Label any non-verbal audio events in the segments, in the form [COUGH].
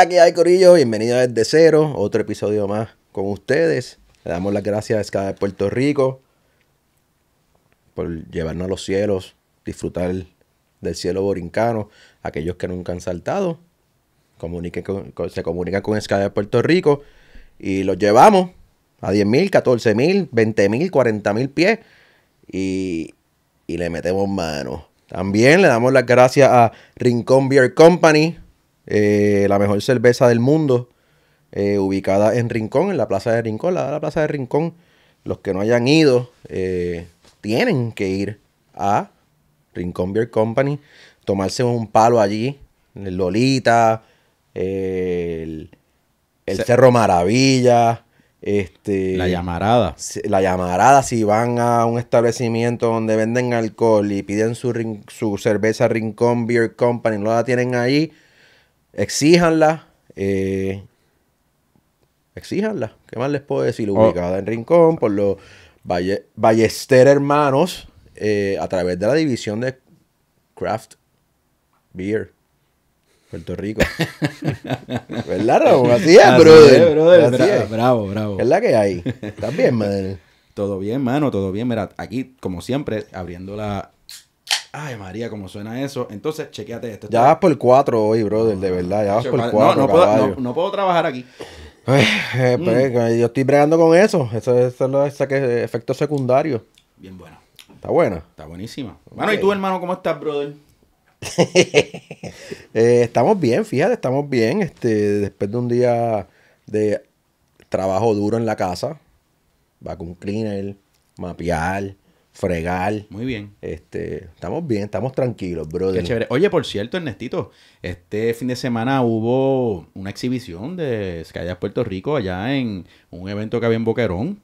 aquí hay, Corillo. Bienvenido Desde Cero, otro episodio más con ustedes. Le damos las gracias a Escada de Puerto Rico por llevarnos a los cielos, disfrutar del cielo borincano. Aquellos que nunca han saltado, comuniquen se comunican con Escada de Puerto Rico y los llevamos a mil 10.000, mil 20.000, mil pies y, y le metemos mano. También le damos las gracias a Rincón Beer Company, eh, la mejor cerveza del mundo, eh, ubicada en Rincón, en la Plaza de Rincón, la, la Plaza de Rincón. Los que no hayan ido eh, tienen que ir a Rincón Beer Company, tomarse un palo allí, en Lolita, el, Cerro Maravilla. Este, la llamarada. La llamarada, si van a un establecimiento donde venden alcohol y piden su, su cerveza Rincón Beer Company, no la tienen ahí, Exíjanla. Eh, exíjanla. ¿Qué más les puedo decir? Oh. Ubicada en Rincón por los Valle, Ballester Hermanos eh, a través de la división de Craft Beer. Puerto Rico. [LAUGHS] ¿Verdad, Ramón? Así es, brother. Así bravo, bravo, bravo. la que hay? ¿Estás bien, madre? [LAUGHS] Todo bien, mano, todo bien. Mira, aquí, como siempre, abriendo la, Ay, María, cómo suena eso. Entonces, chequeate esto. Ya vas por cuatro hoy, brother, de ah, verdad. Ya vas por no, cuatro. No, puedo, no, puedo trabajar aquí. Eh, mm. pues, yo estoy bregando con eso. Eso, es lo efecto secundario. Bien bueno. Está buena. Está buenísima. Bueno, ¿y tú, hermano, cómo estás, brother? [LAUGHS] Eh, estamos bien, fíjate, estamos bien. Este, después de un día de trabajo duro en la casa, vacuum cleaner, mapear, fregar. Muy bien. Este, estamos bien, estamos tranquilos, brother. Qué chévere. Oye, por cierto, Ernestito, este fin de semana hubo una exhibición de Skydive Puerto Rico allá en un evento que había en Boquerón.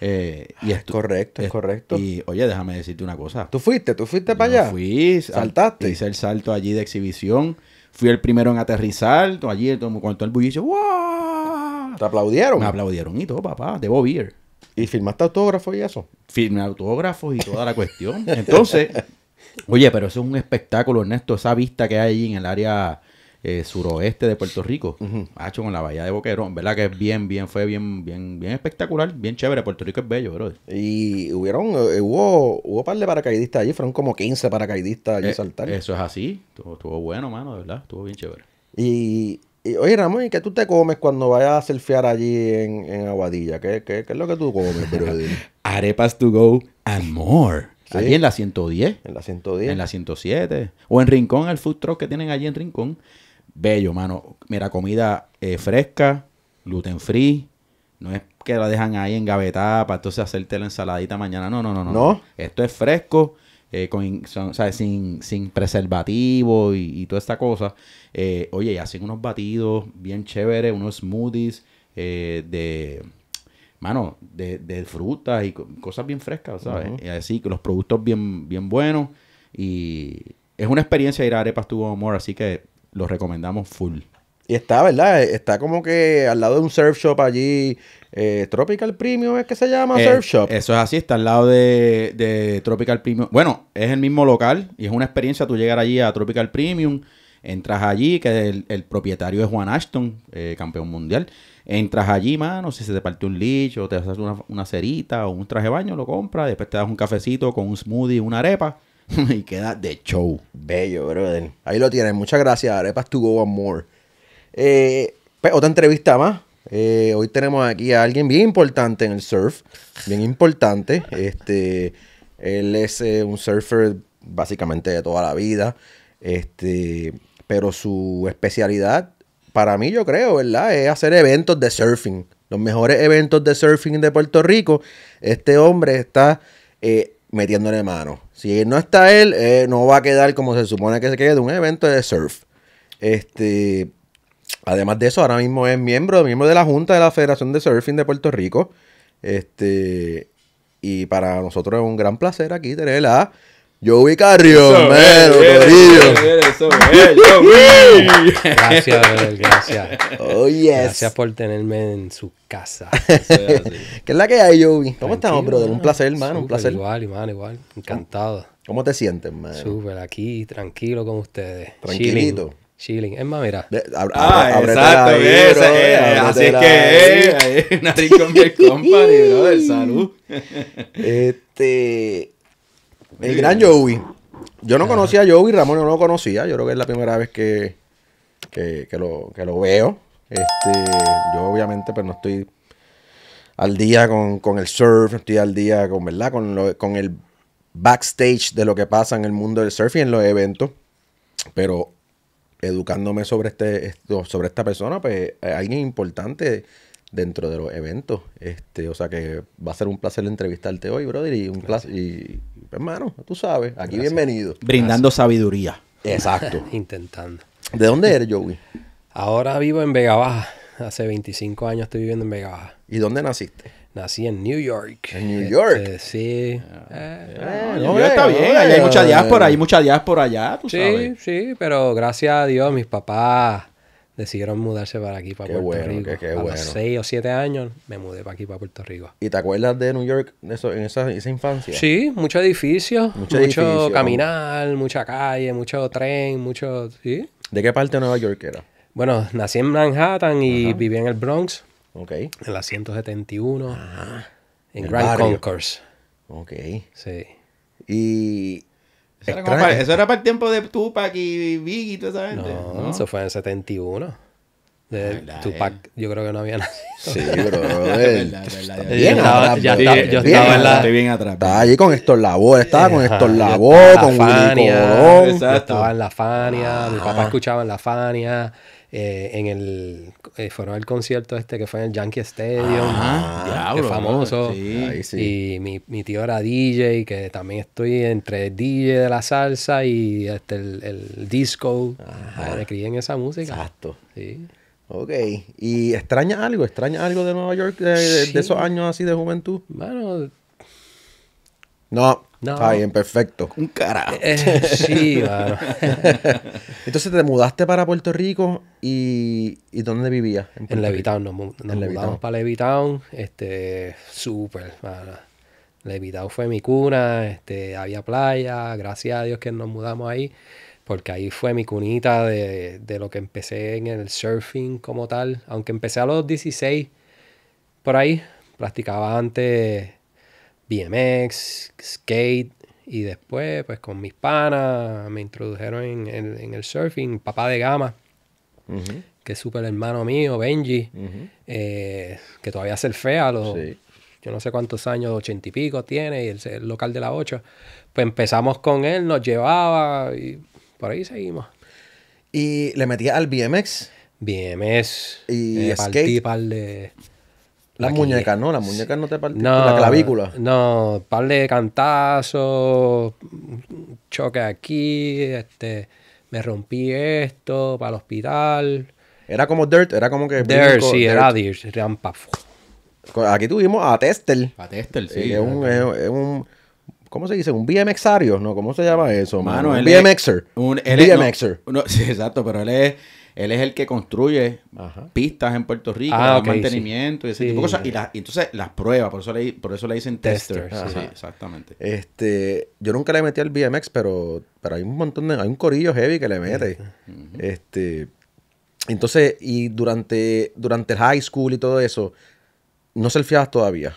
Eh, y ah, es correcto, es, correcto. Y oye, déjame decirte una cosa. ¿Tú fuiste? ¿Tú fuiste para allá? Fui, saltaste. hice el salto allí de exhibición. Fui el primero en aterrizar. allí, todo, con todo el bullicio. ¡Wow! ¿Te aplaudieron? Me aplaudieron y todo, papá. Debo beer. ¿Y firmaste autógrafo y eso? Firmé autógrafos y toda la cuestión. Entonces, [LAUGHS] oye, pero eso es un espectáculo, Ernesto, esa vista que hay en el área eh, suroeste de Puerto Rico, hacho con la bahía de Boquerón, ¿verdad? Que es bien, bien, fue bien, bien, bien espectacular, bien chévere. Puerto Rico es bello, bro. Y hubieron, eh, hubo, un par de paracaidistas allí, fueron como 15 paracaidistas allí eh, saltar. Eso es así, estuvo, estuvo bueno, mano, de verdad, estuvo bien chévere. Y oye, Ramón, ¿y qué tú te comes cuando vayas a surfear allí en, Aguadilla? ¿Qué, es lo que tú comes, brother? [LAUGHS] Arepas to go and more. Ahí Allí en la 110. En la 110. En la 107. O en Rincón, el food truck que tienen allí en Rincón. Bello, mano. Mira, comida eh, fresca, gluten free. No es que la dejan ahí en gaveta para entonces hacerte la ensaladita mañana. no, no, no. ¿No? Esto es fresco. Eh, sin, sin preservativo y, y toda esta cosa. Eh, oye, y hacen unos batidos bien chéveres, unos smoothies eh, de, mano, de, frutas y cosas bien frescas, ¿sabes? Así que los productos bien, bien buenos y es una experiencia ir a Arepas tuvo Amor, así que los recomendamos full. Y está, ¿verdad? Eh, está como que al lado de un surf shop allí. Eh, Tropical Premium es que se llama eh, surf shop. Eso es así, está al lado de, Tropical Premium. Bueno, es el mismo local y es una experiencia tú llegar allí a Tropical Premium. Entras allí, que el, propietario es Juan Ashton, campeón mundial. Entras allí, mano, si se te parte un o te haces una, una, cerita o un traje de baño, lo compras. Después te das un cafecito con un smoothie, una arepa [LAUGHS] y queda de show. Bello, brother. Ahí lo tienes. Muchas gracias. Arepas to go and more. Eh, pues, otra entrevista más. Eh, hoy tenemos aquí a alguien bien importante en el surf. Bien importante. Este, él es eh, un surfer básicamente de toda la vida. Este, pero su especialidad, para mí, yo creo, ¿verdad? Es hacer eventos de surfing. Los mejores eventos de surfing de Puerto Rico. Este hombre está metiéndole mano. Si no está él, no va a quedar como se supone que se quede un evento de surf. Este, Además de eso, ahora mismo es miembro, miembro de la Junta de la Federación de Surfing de Puerto Rico. Este, y para nosotros es un gran placer aquí tener a Joey Carrión, Gracias, gracias. Gracias por tenerme en su casa. [LAUGHS] ¿Qué es la que hay, Joey? ¿Cómo estamos, brother? Un placer, hermano, un placer. Igual, hermano, igual. Encantado. ¿Cómo te sientes, hermano? Súper, aquí, tranquilo con ustedes. Tranquilito. Chilling. Es más, mira. ah, exacto, Así es que, eh, [LAUGHS] nariz con mi compadre, brother. Salud. [LAUGHS] este. El gran Joey. Yo no conocía a Joey, Ramón no lo conocía. Yo creo que es la primera vez que, que, que, lo, que lo veo. Este, yo obviamente, pues no estoy al día con, con el surf, no estoy al día con, ¿verdad? Con, con el backstage de lo que pasa en el mundo del surf y en los eventos. Pero educándome sobre, este, sobre esta persona, pues eh, alguien importante dentro de los eventos. Este, o sea que va a ser un placer entrevistarte hoy, brother, y un placer, y hermano, tú sabes, aquí bienvenido. Brindando sabiduría. Exacto. [LAUGHS] Intentando. ¿De dónde eres, Joey? Ahora vivo en Vega Baja. Hace 25 años estoy viviendo en Vega Baja. ¿Y dónde naciste? Nací en New York. En New York. Este, sí. Eh, ah, eh no, eh, está bien. Allá eh, hay mucha diáspora, hay mucha diáspora allá. Tú sí, sabes. sí, pero gracias a Dios mis papás decidieron mudarse para aquí, para Puerto Rico. Qué, qué a los seis o siete años me mudé para aquí, para Puerto Rico. ¿Y te acuerdas de New York en esa, infancia? Sí, mucho edificio, mucho, caminar, mucha calle, mucho tren, mucho... ¿sí? ¿De qué parte de Nueva York era? Bueno, nací en Manhattan y vivía viví en el Bronx, Ok. En la 171. Ajá. En Grand barrio. Concourse. Ok. Sí. Y. Eso era, para, eso era, para, el tiempo de Tupac y Biggie y toda esa gente. No, ¿no? eso fue en el 71. De ah, Tupac, eh. yo creo que no había nada. Sí, [LAUGHS] bro. Bien atrás. Yo estaba en la. Estaba allí con Héctor Lavoe, Estaba con Héctor con Willy Colón. Estaba en la Fania. Mi papá ah. escuchaba en la Fania eh, en el eh, fueron concierto este que fue en el Yankee Stadium, ah, famoso. Sí. Y mi, mi, tío era DJ, que también estoy entre DJ de la salsa y este, el, disco. Me en esa música. Exacto. Ok. ¿Y extraña algo? ¿Extraña algo de Nueva York de esos años así de juventud? Bueno. No, Ahí en perfecto. Un carajo. Eh, sí, claro. [LAUGHS] Entonces te mudaste para Puerto Rico y, ¿dónde vivías? En, Levitown, nos, mudamos para Levitown, este, súper, Levitown fue mi cuna, este, había playa, gracias a Dios que nos mudamos ahí, porque ahí fue mi cunita de, de lo que empecé en el surfing como tal, aunque empecé a los 16, por ahí, practicaba antes BMX, skate, y después, pues con mis panas, me introdujeron en, el surfing, papá de gama, que es súper hermano mío, Benji, eh, que todavía el fea, los, yo no sé cuántos años, ochenta y pico tiene, y el, local de la ocho. Pues empezamos con él, nos llevaba y por ahí seguimos. ¿Y le metías al BMX? BMX. Y eh, Partí de, las muñecas, ¿no? Las muñecas no te partiste. No, la clavícula. No, par de cantazos, choque aquí, este, me rompí esto, para el hospital. Era como Dirt, era como que. Dirt, sí, dirt. era Dirt, Aquí tuvimos a Tester. A Tester, sí. Es un, ¿Cómo se dice? ¿Un BMXario? ¿No? ¿Cómo se llama eso? Mano, un BMXer. un, BMXer. [LAUGHS] sí, exacto, pero él es él es el que construye pistas en Puerto Rico, ah, mantenimiento y ese tipo de cosas. Y, entonces las pruebas, por eso le, por eso le dicen testers. Sí, exactamente. Este, yo nunca le metí al BMX, pero, pero hay un montón de. Hay un corillo heavy que le mete. Este. Entonces, y durante, durante el high school y todo eso, ¿no surfiabas todavía?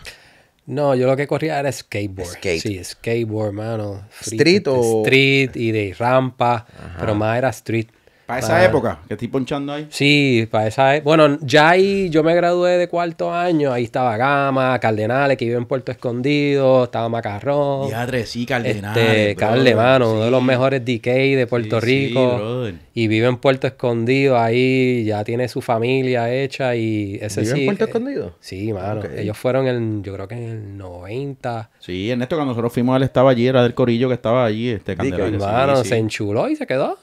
No, yo lo que corría era skateboard. Sí, skateboard, mano. Street, o... Street y de rampa, pero más era street. ¿Para esa época que estoy ponchando ahí? Sí, para esa época. E-, bueno, ya ahí yo me gradué de cuarto año. Ahí estaba Gama, Cardenales, que vive en Puerto Escondido. Estaba Macarrón. Y sí, Cardenales. Este, Carle, mano, uno de los mejores DK de Puerto Rico. y vive en Puerto Escondido. Ahí ya tiene su familia hecha. y ese ¿Vive en Puerto eh, Escondido? Sí, mano. Ellos fueron, en, yo creo que en el 90. Sí, en esto cuando nosotros fuimos, él estaba allí, era del corillo que estaba allí. Este sí, mano, se enchuló y se quedó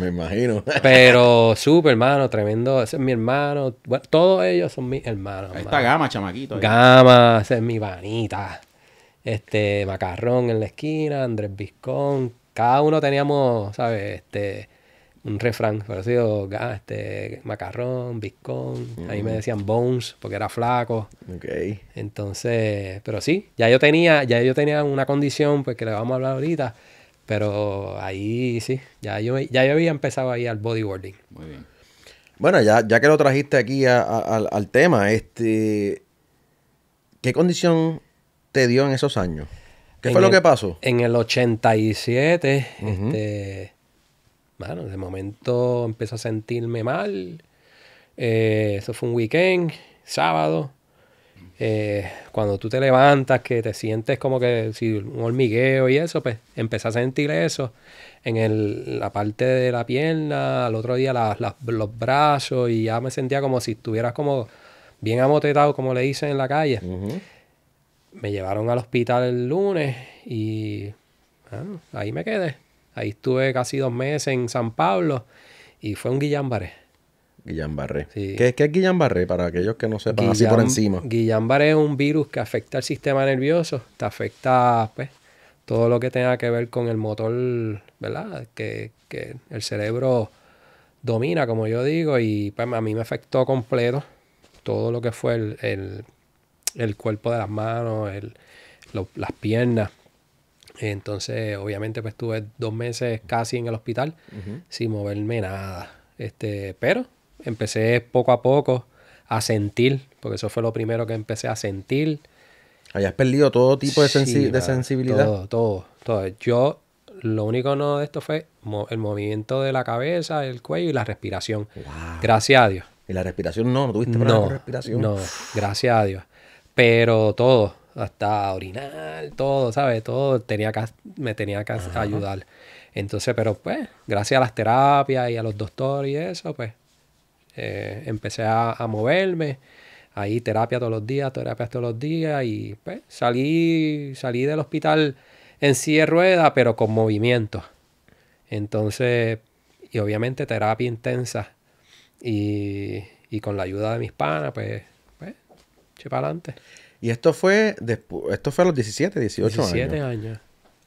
me imagino. [LAUGHS] Pero súper hermano, tremendo. Ese es mi hermano. todos ellos son mis hermanos. Ahí está Gama, chamaquito. Gama, ese es mi vanita. Este, Macarrón en la esquina, Andrés Biscón. Cada uno teníamos, ¿sabes? Este, un refrán parecido, este, Macarrón, Biscón. A Ahí me decían Bones porque era flaco. Ok. Entonces, pero sí, ya yo tenía, ya yo tenía una condición, pues que le vamos a hablar ahorita pero ahí sí, ya yo, ya yo había empezado ahí al bodyboarding. Muy bien. Bueno, ya, que lo trajiste aquí al, tema, este, ¿qué condición te dio en esos años? ¿Qué fue lo que pasó? En el 87, bueno, este, de momento empezó a sentirme mal. Eh, eso fue un weekend, sábado. Eh, cuando tú te levantas, que te sientes como que si un hormigueo y eso, pues empecé a sentir eso en la parte de la pierna, al otro día los brazos y ya me sentía como si estuvieras como bien amotetado, como le dicen en la calle. Me llevaron al hospital el lunes y ah, ahí me quedé. Ahí estuve casi dos meses en San Pablo y fue un guillambaré. Guillain Barré. ¿Qué, es Guillain Barré? Para aquellos que no sepan así por encima. Guillain Barré es un virus que afecta al sistema nervioso, te afecta pues, todo lo que tenga que ver con el motor, ¿verdad? Que, el cerebro domina, como yo digo, y pues, a mí me afectó completo todo lo que fue el, cuerpo de las manos, las piernas. Entonces, obviamente, pues estuve dos meses casi en el hospital sin moverme nada. Este, pero empecé poco a poco a sentir, porque eso fue lo primero que empecé a sentir. Hayas perdido todo tipo de, ah, sensibilidad. Todo, todo, todo. Yo, lo único no de esto fue el movimiento de la cabeza, el cuello y la respiración. Gracias a Dios. ¿Y la respiración no? ¿No tuviste problemas no, respiración? No, gracias a Dios. Pero todo, hasta orinar, todo, ¿sabes? Todo tenía me tenía que ayudar. Entonces, pero pues, gracias a las terapias y a los doctores y eso, pues eh, empecé a, moverme, ahí terapia todos los días, terapia todos los días y pues, salí, salí del hospital en silla de rueda, pero con movimiento. Entonces, y obviamente terapia intensa y, con la ayuda de mis panas, pues, pues che para adelante. Y esto fue, esto fue a los 17, 18 años.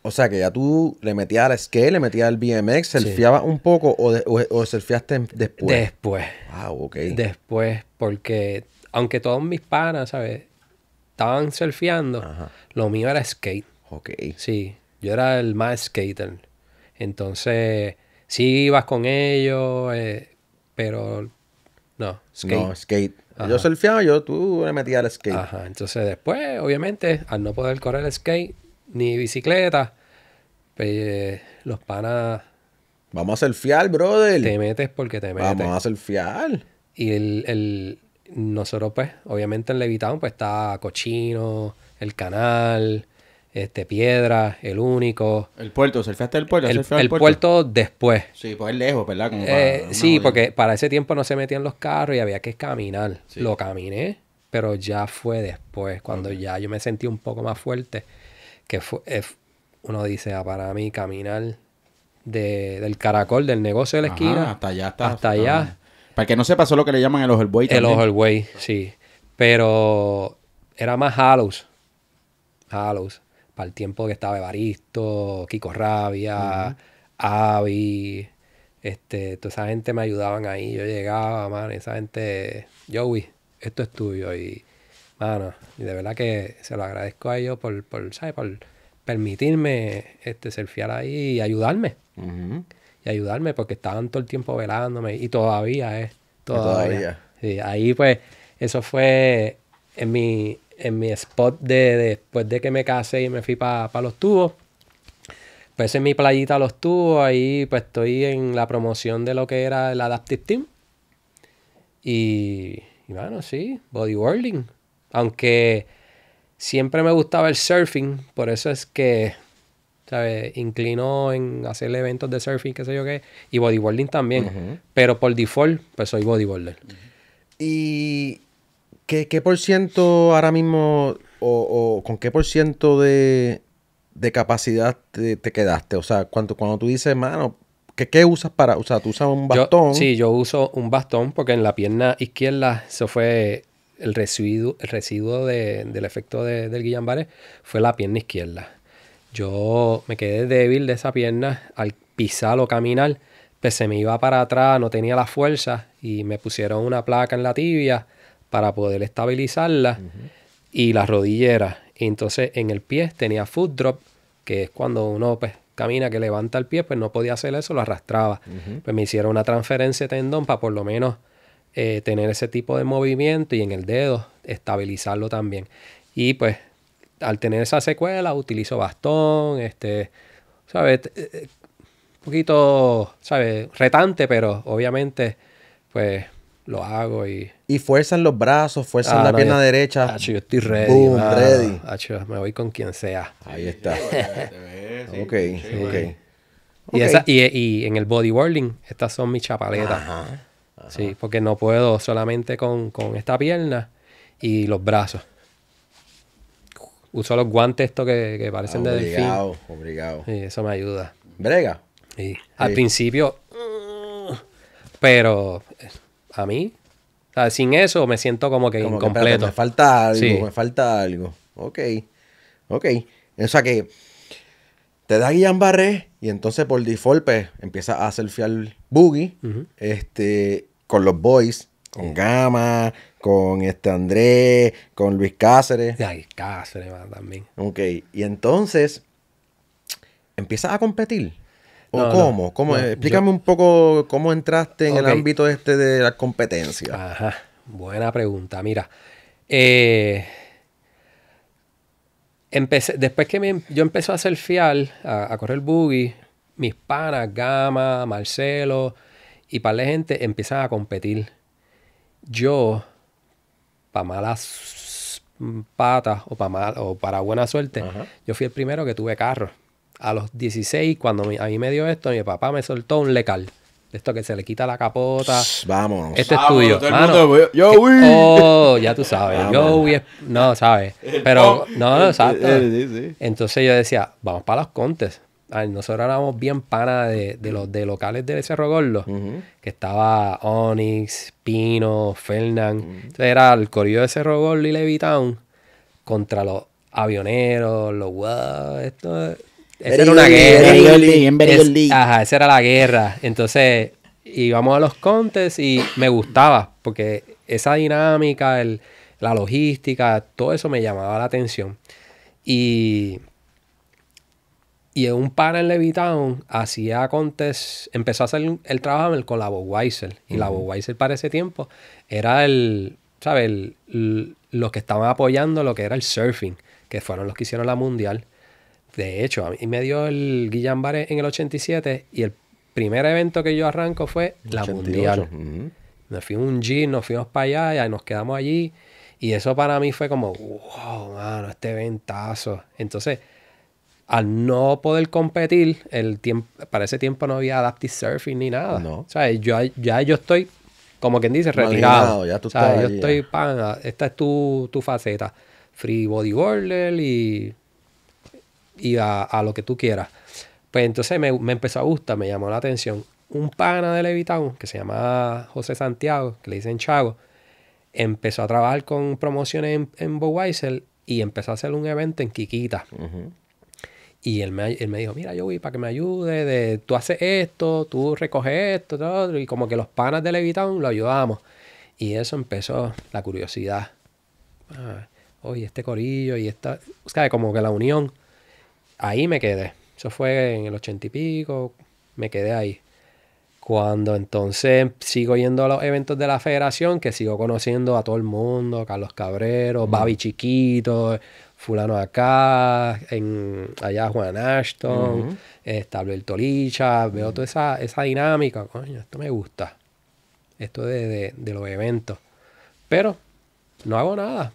O sea, que ya tú le metías al skate, le metías al BMX, surfeabas un poco o, surfeaste después. Después. Ah, ok. Después, porque aunque todos mis panas, ¿sabes? Estaban surfeando, lo mío era skate. Ok. Sí, yo era el más skater. Entonces, sí ibas con ellos, eh, pero no, skate. No, skate. Yo surfeaba, yo tú le metías al skate. Ajá, entonces después, obviamente, al no poder correr el skate, ni bicicleta, pues los panas. Vamos a surfear, brother. Te metes porque te metes. Vamos a surfear. Y el, el, nosotros, pues, obviamente en Levitown, pues está Cochino, el canal, este, Piedra, el único. El puerto, surfeaste el puerto. El, puerto? después. Sí, pues es lejos, ¿verdad? Eh, sí, porque para ese tiempo no se metían los carros y había que caminar. Lo caminé, pero ya fue después, cuando ya yo me sentí un poco más fuerte que fue, eh, uno dice, ah, para mí caminar del caracol, del negocio de la esquina. Hasta allá Hasta allá. Para que no se pasó lo que le llaman el también. El buey, sí. Pero era más Hallows. Hallows. Para el tiempo que estaba Evaristo, Kiko Rabia, Avi. Este, toda esa gente me ayudaban ahí. Yo llegaba, man. Esa gente, Joey, esto es tuyo. Y Ah, no. Y de verdad que se lo agradezco a ellos por, por, ¿sabes? por permitirme este, fiar ahí y ayudarme. Y ayudarme porque estaban todo el tiempo velándome y todavía Eh, todavía. ahí pues eso fue en mi, en mi spot de, después de que me casé y me fui para los tubos. Pues en mi playita los tubos, ahí pues estoy en la promoción de lo que era el Adaptive Team. Y, y bueno, sí, bodyboarding. Aunque siempre me gustaba el surfing, por eso es que, ¿sabes? Inclino en hacer eventos de surfing, qué sé yo qué, y bodyboarding también. Pero por default, pues soy bodyboarder. ¿Y qué, qué, por ciento ahora mismo, o, con qué por ciento de, capacidad te, quedaste? O sea, cuando, cuando tú dices, mano, ¿qué, usas para...? O sea, ¿tú usas un bastón? sí, yo uso un bastón porque en la pierna izquierda se fue el residuo, el residuo del efecto de, del guillain fue la pierna izquierda. Yo me quedé débil de esa pierna al pisar o caminar, pues se me iba para atrás, no tenía la fuerza y me pusieron una placa en la tibia para poder estabilizarla y la rodillera. entonces en el pie tenía foot drop, que es cuando uno pues, camina que levanta el pie, pues no podía hacer eso, lo arrastraba. Pues me hicieron una transferencia de tendón para por lo menos eh, tener ese tipo de movimiento y en el dedo estabilizarlo también. Y pues al tener esa secuela utilizo bastón, este, ¿sabes? Eh, eh, un poquito, ¿sabes? Retante, pero obviamente pues lo hago y... Y en los brazos, ¿Fuerza en ah, la pierna derecha. yo estoy ready. me voy con quien sea. Ahí está. ok, ok. Y, y, en el bodyboarding, estas son mis chapaletas. Ajá. Sí, porque no puedo solamente con, esta pierna y los brazos. Uso los guantes estos que, parecen ah, de delfín. Obligado, Y eso me ayuda. ¿Brega? Sí. Al principio... Pero eh, a mí, sin eso me siento como que incompleto. me falta algo, me falta algo. Ok, ok. O sea que te da Guillain Barré y entonces por default pues, empieza a hacer boogie. Este, con los boys, con Gama, con este Andrés, con Luis Cáceres. Ay, Cáceres también. Ok, y entonces, ¿empiezas a competir? ¿O cómo? Explícame un poco cómo entraste en el ámbito este de la competencia. Ajá, buena pregunta. Mira, eh, empecé, después que yo empecé a hacer fial, a, a correr buggy, mis panas, Gama, Marcelo, y para la gente empiezan a competir. Yo, para malas patas o para, mal, o para buena suerte, yo fui el primero que tuve carro. A los 16, cuando a mí me dio esto, mi papá me soltó un lecal esto que se le quita la capota. vamos Este es ah, tuyo. Ah, yo, uy. Oh, ya tú sabes. Ah, yo, no, sabes. Pero, no, exacto. Entonces yo decía, vamos para los contes nosotros éramos bien pana de, los de locales de Cerro Gordo, que estaba Onyx, Pino, Fernan. era el corrido de Cerro Gordo y Levitown contra los avioneros, los wow, esto. Esa era una guerra. ajá, esa era la guerra. Entonces íbamos a los contes y me gustaba, porque esa dinámica, el, la logística, todo eso me llamaba la atención. Y y un pana en Levitown hacía contes, empezó a hacer el trabajo con la Weiser. Y la la Weiser para ese tiempo era el, ¿sabes? los que estaban apoyando lo que era el surfing, que fueron los que hicieron la mundial. De hecho, a mí me dio el guillain Baré en el 87 y el primer evento que yo arranco fue la mundial. Nos fuimos un G, nos fuimos para allá y nos quedamos allí. Y eso para mí fue como, wow, mano, este ventazo. Entonces al no poder competir, el tiempo, para ese tiempo no había adaptive surfing ni nada. O sea, yo, ya yo estoy, como quien dice, retirado. ya tú o sea, yo estoy, pan, ah, esta es tu, faceta. Free bodyboarder y, y a, lo que tú quieras. Pues entonces me, empezó a gustar, me llamó la atención. Un pana de Levitown, que se llama José Santiago, que le dicen Chago, empezó a trabajar con promociones en, en Weissel y empezó a hacer un evento en Quiquita. Y él me, él me dijo, mira, yo voy para que me ayude, de, tú haces esto, tú recoges esto, todo. y como que los panas de levitón lo ayudamos. Y eso empezó la curiosidad. Hoy ah, oye, este corillo y esta, o sea, como que la unión. Ahí me quedé. Eso fue en el ochenta y pico, me quedé ahí. Cuando entonces sigo yendo a los eventos de la federación, que sigo conociendo a todo el mundo, Carlos Cabrero, mm. Babi Chiquito, fulano acá, en, allá Juan Ashton, Estable el veo toda esa, dinámica, coño, esto me gusta, esto de, de, los eventos. Pero no hago nada,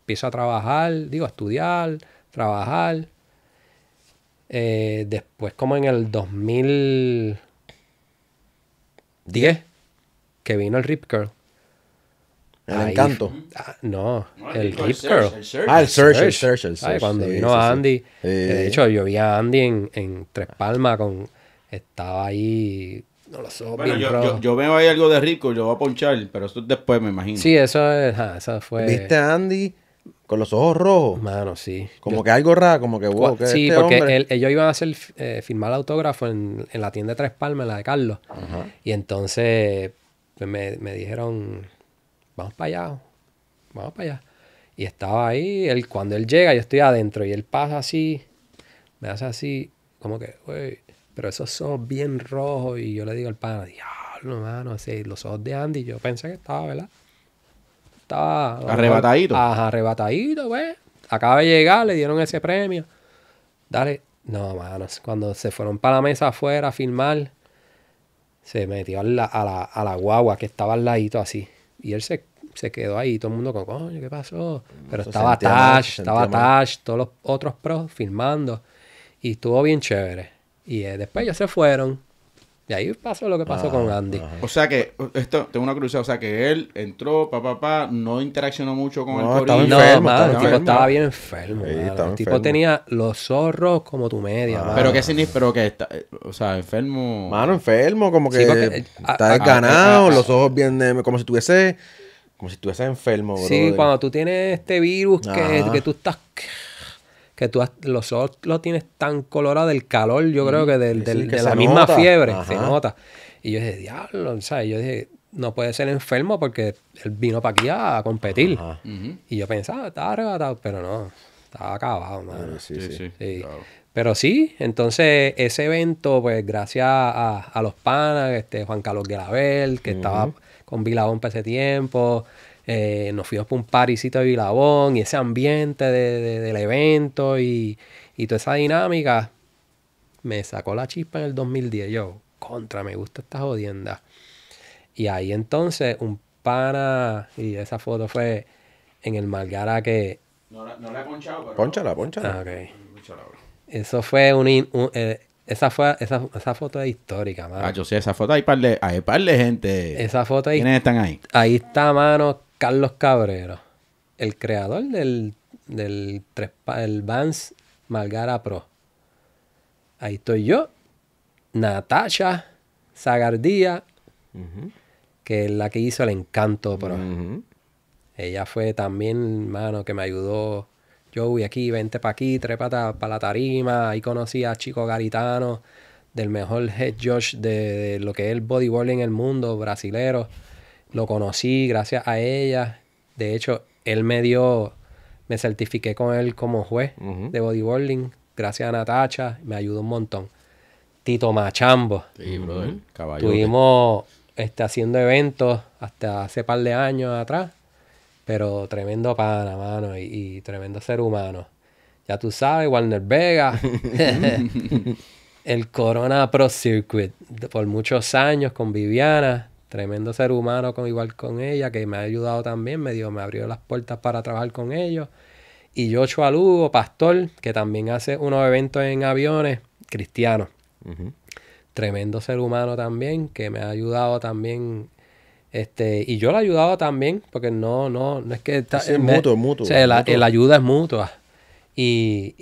empiezo a trabajar, digo, a estudiar, trabajar. Eh, después como en el 2010, que vino el Rip Curl, el encanto. Ah, no, el Ah, el ah, Search, cuando vino Andy, de hecho yo vi a Andy en, Tres Palmas con estaba ahí No lo sé, Bueno, yo, yo, veo ahí algo de rico, yo voy a ponchar, pero eso después, me imagino. Sí, eso es, fue. ¿Viste a Andy con los ojos rojos? Mano, sí. Como que algo raro, como que wow, que sí, este porque ellos iban a hacer eh, filmar el autógrafo en, la tienda de Tres Palmas, en la de Carlos. Y entonces pues, me, me dijeron, vamos para allá, vamos para allá. Y estaba ahí, él, cuando él llega, yo estoy adentro y él pasa así, me hace así, como que, güey, pero esos ojos bien rojos. Y yo le digo al pana, diablo, mano, los ojos de Andy, yo pensé que estaba, ¿verdad? Estaba. Arrebatadito. Ajá, arrebatadito, güey. Pues. Acaba de llegar, le dieron ese premio. Dale, no, mano cuando se fueron para la mesa afuera a filmar, se metió a a la guagua que estaba al ladito así. Y él se se quedó ahí. Todo el mundo con, coño, ¿qué pasó? Mm, pero estaba Tash, estaba Tash, todos los otros pros filmando. Y estuvo bien chévere. Y eh, después ya se fueron. Y ahí pasó lo que pasó con Andy. O sea que, esto, tengo una cruzada. o sea que él entró, papá, papá, no interaccionó mucho con el Estaba enfermo, no, el tipo estaba bien enfermo. el tipo tenía los zorros como tu media, ah. Pero qué significa, pero que está, eh, o sea, enfermo. Mano, enfermo, como que, eh, está los ojos bien, como si tuviese como si estuviese enfermo, bro. Sí, cuando tú tienes este virus que, que tú estás que tú los ojos los tienes tan colorados del calor, yo creo que, de la misma fiebre, se nota. Y yo dije, diablo, ¿sabes? Yo dije, no puede ser enfermo porque él vino para aquí a competir. Y yo pensaba, estaba arrebatado, pero no, estaba acabado, mano. sí, sí, Pero sí, entonces ese evento, pues gracias a, los panas, este, Juan Carlos Gravel, que estaba con Vilabón para ese tiempo. Eh, nos fuimos para un parisito de Vilabón y ese ambiente de, del evento y, toda esa dinámica me sacó la chispa en el 2010. Yo, contra, me gusta esta jodienda. Y ahí entonces un pana, y esa foto fue en el malgara que... No, la he ponchado, pero... ponchala. pónchala. Ah, okay. Eso fue un... un eh, esa, fue, esa, foto es histórica, mano. Ah, yo sé, esa foto hay par de, gente. Esa foto ahí. ¿Quiénes están ahí? Ahí está, mano, Carlos Cabrero, el creador del, del tres, el Vans Malgara Pro. Ahí estoy yo, Natasha sagardía que es la que hizo el Encanto Pro. Ella fue también, mano, que me ayudó ...yo voy aquí, vente para aquí, 3 para la tarima. Ahí conocí a Chico Garitano, del mejor head judge de, lo que es el bodyboarding en el mundo, brasilero. Lo conocí gracias a ella. De hecho, él me dio, me certifiqué con él como juez de bodyboarding. Gracias a Natacha, me ayudó un montón. Tito Machambo. Sí, brother. Tuvimos este, haciendo eventos hasta hace par de años atrás. Pero tremendo pana, mano, y, tremendo ser humano. Ya tú sabes, Warner Vega. [LAUGHS] el Corona Pro Circuit por muchos años con Viviana, tremendo ser humano con igual con ella, que me ha ayudado también, me dio, me abrió las puertas para trabajar con ellos. Y Joshua Lugo, pastor, que también hace unos eventos en aviones, cristiano. Tremendo ser humano también, que me ha ayudado también este, y yo la ayudaba también, porque no, no, no es que... es mutuo, mutuo, o La, ayuda es mutua. Y,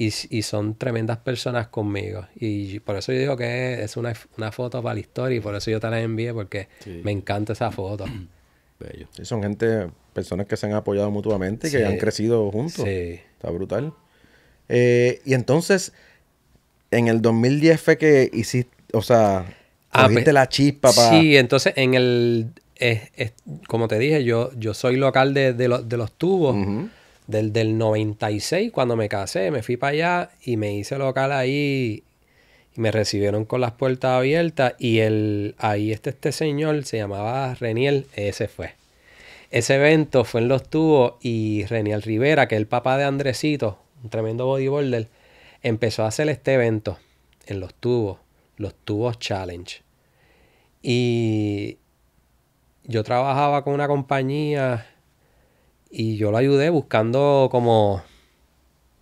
son tremendas personas conmigo. Y por eso yo digo que es una, foto para la historia y por eso yo te la envié, porque me encanta esa foto. [CLEARS THROAT] son gente, personas que se han apoyado mutuamente y que han crecido juntos. Sí. Está brutal. Eh, y entonces, en el 2010 fue que hiciste, o sea, ah, cogiste pues, la chispa para... Sí, entonces en el es, como te dije, yo, yo soy local de, los tubos. del, 96, cuando me casé, me fui para allá y me hice local ahí me recibieron con las puertas abiertas y el, ahí este, este señor se llamaba Reniel, ese fue. Ese evento fue en Los Tubos y Reniel Rivera, que es el papá de Andresito, un tremendo bodybuilder, empezó a hacer este evento en Los Tubos, Los Tubos Challenge. Y, yo trabajaba con una compañía y yo lo ayudé buscando como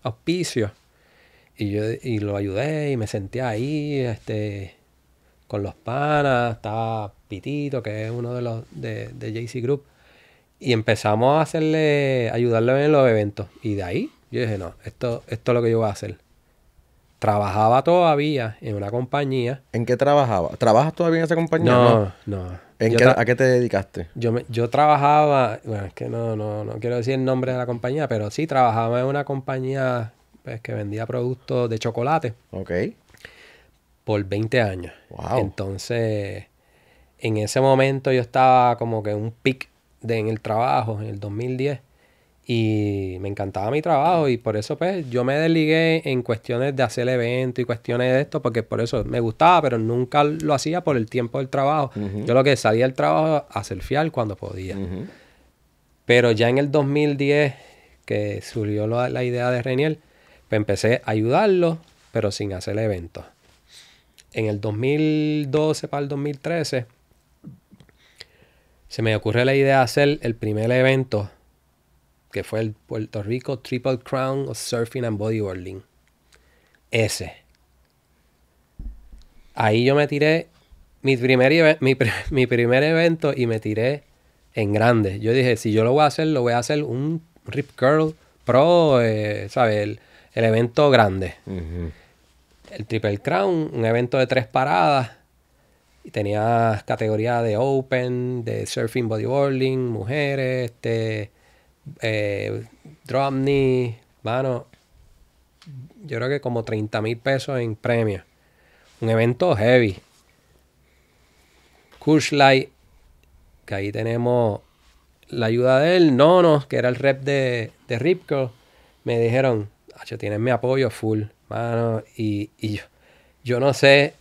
auspicio. Y yo y lo ayudé y me senté ahí, este, con los panas, estaba Pitito, que es uno de los de, de JC Group. Y empezamos a hacerle, ayudarle en los eventos. Y de ahí yo dije, no, esto, esto es lo que yo voy a hacer. Trabajaba todavía en una compañía. ¿En qué trabajaba? ¿Trabajas todavía en esa compañía? no. no. ¿A qué te dedicaste? Yo, yo trabajaba, bueno, es que no, no, quiero decir el nombre de la compañía, pero sí trabajaba en una compañía pues, que vendía productos de chocolate. Por 20 años. Entonces, en ese momento yo estaba como que en un pic de, en el trabajo, en el 2010 y me encantaba mi trabajo y por eso pues yo me desligué en cuestiones de hacer evento y cuestiones de esto porque por eso me gustaba pero nunca lo hacía por el tiempo del trabajo. Yo lo que salía del trabajo a fiel cuando podía. Pero ya en el 2010 que surgió la, idea de Reniel, pues empecé a ayudarlo pero sin hacer evento En el 2012 para el 2013 se me ocurre la idea de hacer el primer evento que fue el Puerto Rico Triple Crown of Surfing and Bodyboarding. Ese. Ahí yo me tiré mi primer, [LAUGHS] mi, primer evento y me tiré en grande. Yo dije, si yo lo voy a hacer, lo voy a hacer un Rip Curl Pro, eh, ¿sabes? El, evento grande. El Triple Crown, un evento de tres paradas. Y tenía categoría de Open, de Surfing Bodyboarding, mujeres, este, eh, mano, yo creo que como 30 mil pesos en premio Un evento heavy. Light que ahí tenemos la ayuda de él. Nono, que era el rep de, de Ripco, me dijeron, yo tienes mi apoyo full, mano. Y, yo no sé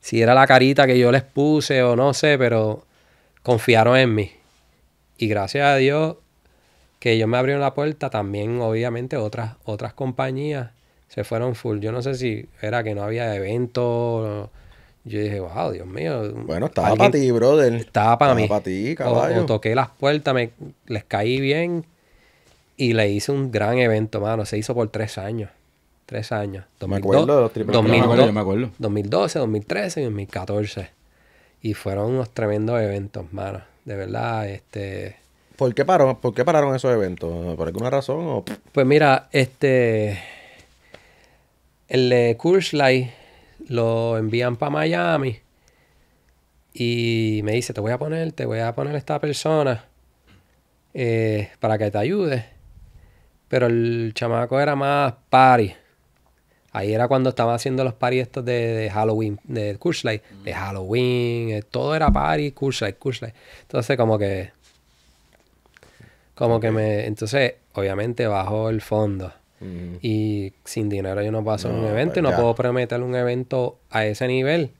si era la carita que yo les puse o no sé, pero confiaron en mí. Y gracias a Dios que ellos me abrieron la puerta, también obviamente otras, otras compañías se fueron full. Yo no sé si era que no había evento Yo dije, wow, Dios mío. Bueno, estaba para ti, brother. Estaba para mí. Para ti, caballo. O, toqué las puertas, me, les caí bien y le hice un gran evento, mano. Se hizo por tres años. Tres años. me de los me acuerdo, 2012, 2013 y 2014. Y fueron unos tremendos eventos, mano. De verdad, este ¿Por qué, pararon esos eventos? ¿Por alguna razón? Pues mira, este. El de Light lo envían para Miami y me dice: Te voy a poner, te voy a poner esta persona eh, para que te ayude. Pero el chamaco era más party. Ahí era cuando estaba haciendo los party estos de, Halloween, de Curse de Halloween, eh, todo era party, Curse Light, Entonces, como que como que me. Entonces, obviamente bajo el fondo. Y sin dinero yo no puedo hacer un evento y pues no puedo prometer un evento a ese nivel.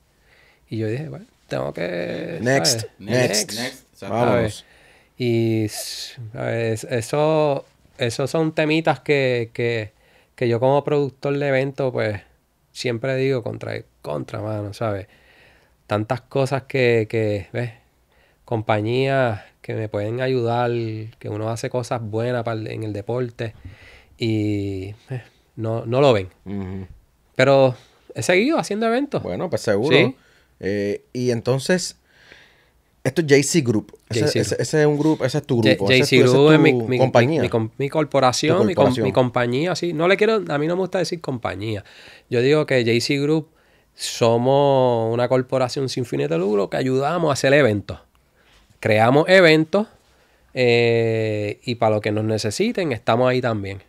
Y yo dije, bueno, tengo que. Next, next, next. Vamos. Y ¿sabes? eso, son temitas que, yo como productor de evento, pues siempre digo contra, contra mano, ¿sabes? Tantas cosas que, que ¿ves? Compañías que me pueden ayudar, que uno hace cosas buenas para en el deporte y eh, no, no, lo ven. Pero he seguido haciendo eventos. Bueno, pues seguro. Eh, y entonces, esto es JC Group. Ese, es un grupo, ese es tu grupo. JC Group es, mi, compañía. Mi, corporación, mi, compañía, sí. No le quiero, a mí no me gusta decir compañía. Yo digo que JC Group somos una corporación sin fines de lucro que ayudamos a hacer eventos creamos eventos eh, y para lo que nos necesiten estamos ahí también.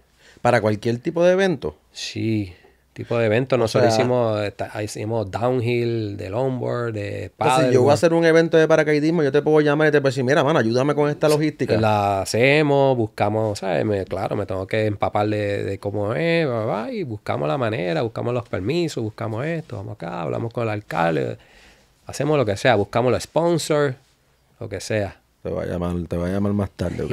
¿Para cualquier tipo de evento? Sí, tipo de evento. Nosotros hicimos, hicimos downhill, de longboard, de paddle. Si yo voy a hacer un evento de paracaidismo, yo te puedo llamar y te puedo decir, mira, mano, ayúdame con esta logística. La hacemos, buscamos, ¿sabes? claro, me tengo que empapar de, cómo es, y buscamos la manera, buscamos los permisos, buscamos esto, vamos acá, hablamos con el alcalde, hacemos lo que sea, buscamos los sponsors lo que sea. Te va a llamar, más tarde,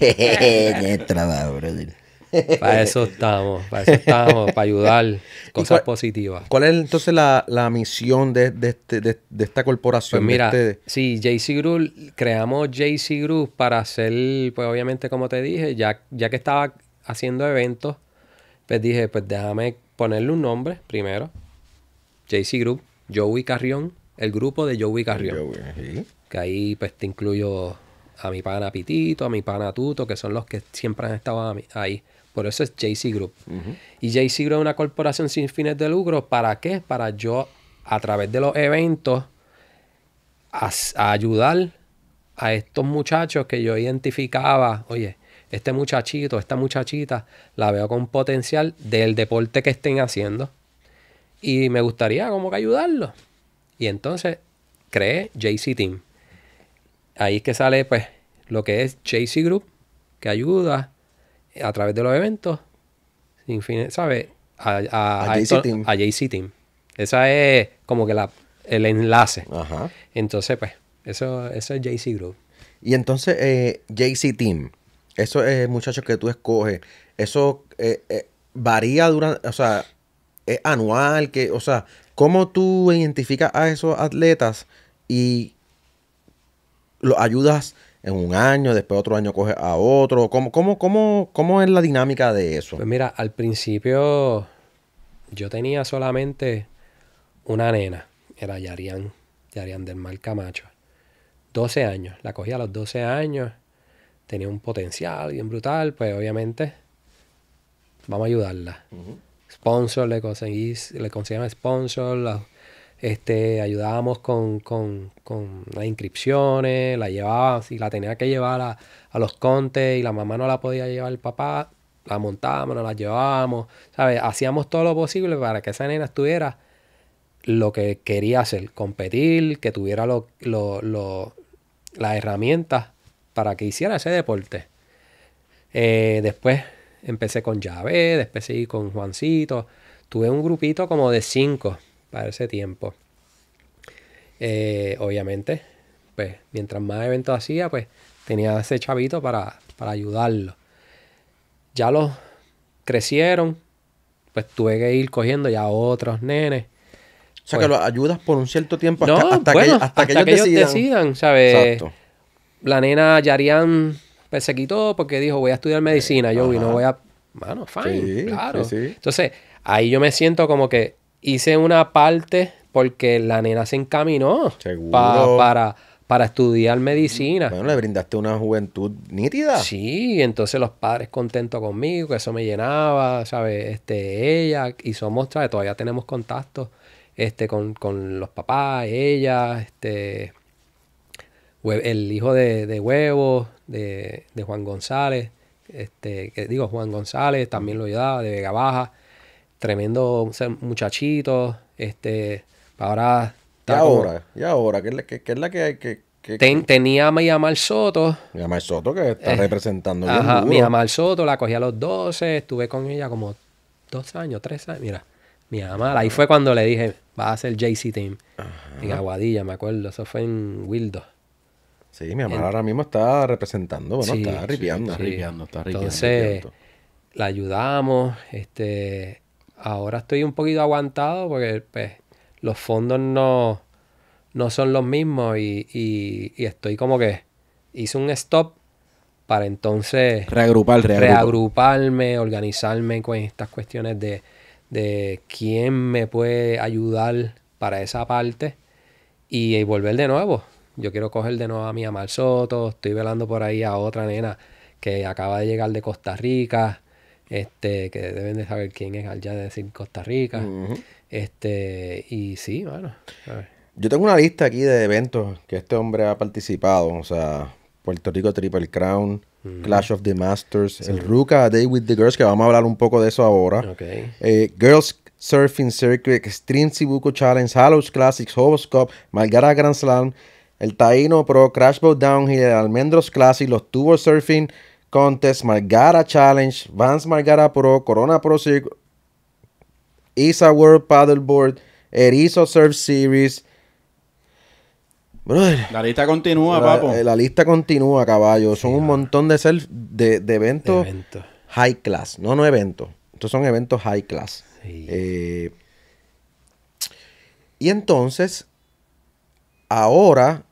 ¿ok? [LAUGHS] [LAUGHS] trabajo, brother [LAUGHS] Para eso estamos, para eso estamos, para ayudar, cosas positivas. ¿Cuál es entonces la, la misión de, de, este, de, esta corporación? Pues mira, este? sí, JC Group, creamos JC Group para hacer, pues obviamente como te dije, ya, ya que estaba haciendo eventos, pues dije, pues déjame ponerle un nombre primero. JC Group, Joey Carrión, el grupo de Joey Carrión. Joey, que ahí pues te incluyo a mi pana Pitito, a mi pana Tuto, que son los que siempre han estado ahí. Por eso es JC Group. Y JC Group es una corporación sin fines de lucro. ¿Para qué? Para yo, a través de los eventos, ayudar a estos muchachos que yo identificaba. Oye, este muchachito, esta muchachita, la veo con potencial del deporte que estén haciendo. Y me gustaría como que ayudarlos. Y entonces creé JC Team ahí es que sale pues lo que es JC Group, que ayuda a través de los eventos, sin ¿sabes? A, JC Team. Esa es como que la, el enlace. Ajá. Entonces, pues, eso, eso es JC Group. Y entonces, eh, JC Team, eso es muchachos que tú escoges, eso eh, eh, varía durante, o sea, es anual, que, o sea, ¿cómo tú identificas a esos atletas y lo ayudas en un año, después otro año coges a otro. ¿Cómo, cómo, cómo, es la dinámica de eso? Pues mira, al principio yo tenía solamente una nena, era Yarian, Yarian del Mar Camacho. 12 años, la cogí a los 12 años, tenía un potencial bien brutal, pues obviamente vamos a ayudarla. Sponsor, le conseguí, le sponsor, la, este, ayudábamos con, con, con, las inscripciones, la llevábamos y la tenía que llevar a, los contes y la mamá no la podía llevar el papá, la montábamos, la llevábamos, Hacíamos todo lo posible para que esa nena tuviera lo que quería hacer, competir, que tuviera las herramientas para que hiciera ese deporte. Eh, después empecé con Llave, después seguí con Juancito. Tuve un grupito como de cinco para ese tiempo. Eh, obviamente, pues mientras más eventos hacía, pues tenía ese chavito para, para ayudarlo. Ya los crecieron, pues tuve que ir cogiendo ya otros nenes. O sea, que pues los ayudas por un cierto tiempo hasta, que, hasta, que, ellos, decidan. ¿sabes? La nena Yarian pues, se quitó porque dijo, voy a estudiar medicina. Eh, yo, y no voy a... Bueno, fine, claro. Entonces, ahí yo me siento como que hice una parte porque la nena se encaminó para, para estudiar medicina. Bueno, le brindaste una juventud nítida. Sí, entonces los padres contentos conmigo, que eso me llenaba, ¿sabes? Este, ella, y somos, ¿sabes? Todavía tenemos contacto este, con, con los papás, ella, este, el hijo de, de Huevo, de, Juan González, este, que digo, Juan González también lo ayudaba, de Vega Baja tremendo muchachitos... muchachito. Este, ahora. ¿Y ahora? ¿Y ahora? ¿Qué es la que, qué es la que, que, que tenía a amal Soto. el Soto que está eh, representando. Ajá, el Soto la cogí a los 12. Estuve con ella como dos años, tres años. Mira, Mi mamá... Ahí fue cuando le dije, va a ser JC Team. En Aguadilla, me acuerdo. Eso fue en Wildo. Sí, mi ahora mismo está representando, bueno, está ripiando. está Entonces, la ayudamos, este, ahora estoy un poquito aguantado porque pues, los fondos no, no son los mismos y, estoy como que hice un stop para entonces reagruparme, organizarme con estas cuestiones de, de, quién me puede ayudar para esa parte y, y, volver de nuevo. Yo quiero coger de nuevo a mi Amar Soto, estoy velando por ahí a otra nena que acaba de llegar de Costa Rica este, que deben de saber quién es allá de decir Costa Rica. Este, y sí, bueno. Yo tengo una lista aquí de eventos que este hombre ha participado. O sea, Puerto Rico Triple Crown, Clash of the Masters, el Ruca Day with the Girls, que vamos a hablar un poco de eso ahora. Eh, Girls Surfing Circuit, Extreme Cibuco Challenge, Hallows Classics, Hobos Cup, Malgara Grand Slam, el Taino Pro, Crash Boat Downhill, el Almendros Classic, los Tubos Surfing, Contest, Margara Challenge, Vance Margara Pro, Corona Pro Circuit, Isa World Paddleboard, Erizo Surf Series. la lista continúa, papo. Eh, la lista continúa, caballo. Son un ah. montón de, de, eventos high class. No, no eventos. Estos son eventos high class. Eh, y entonces, ahora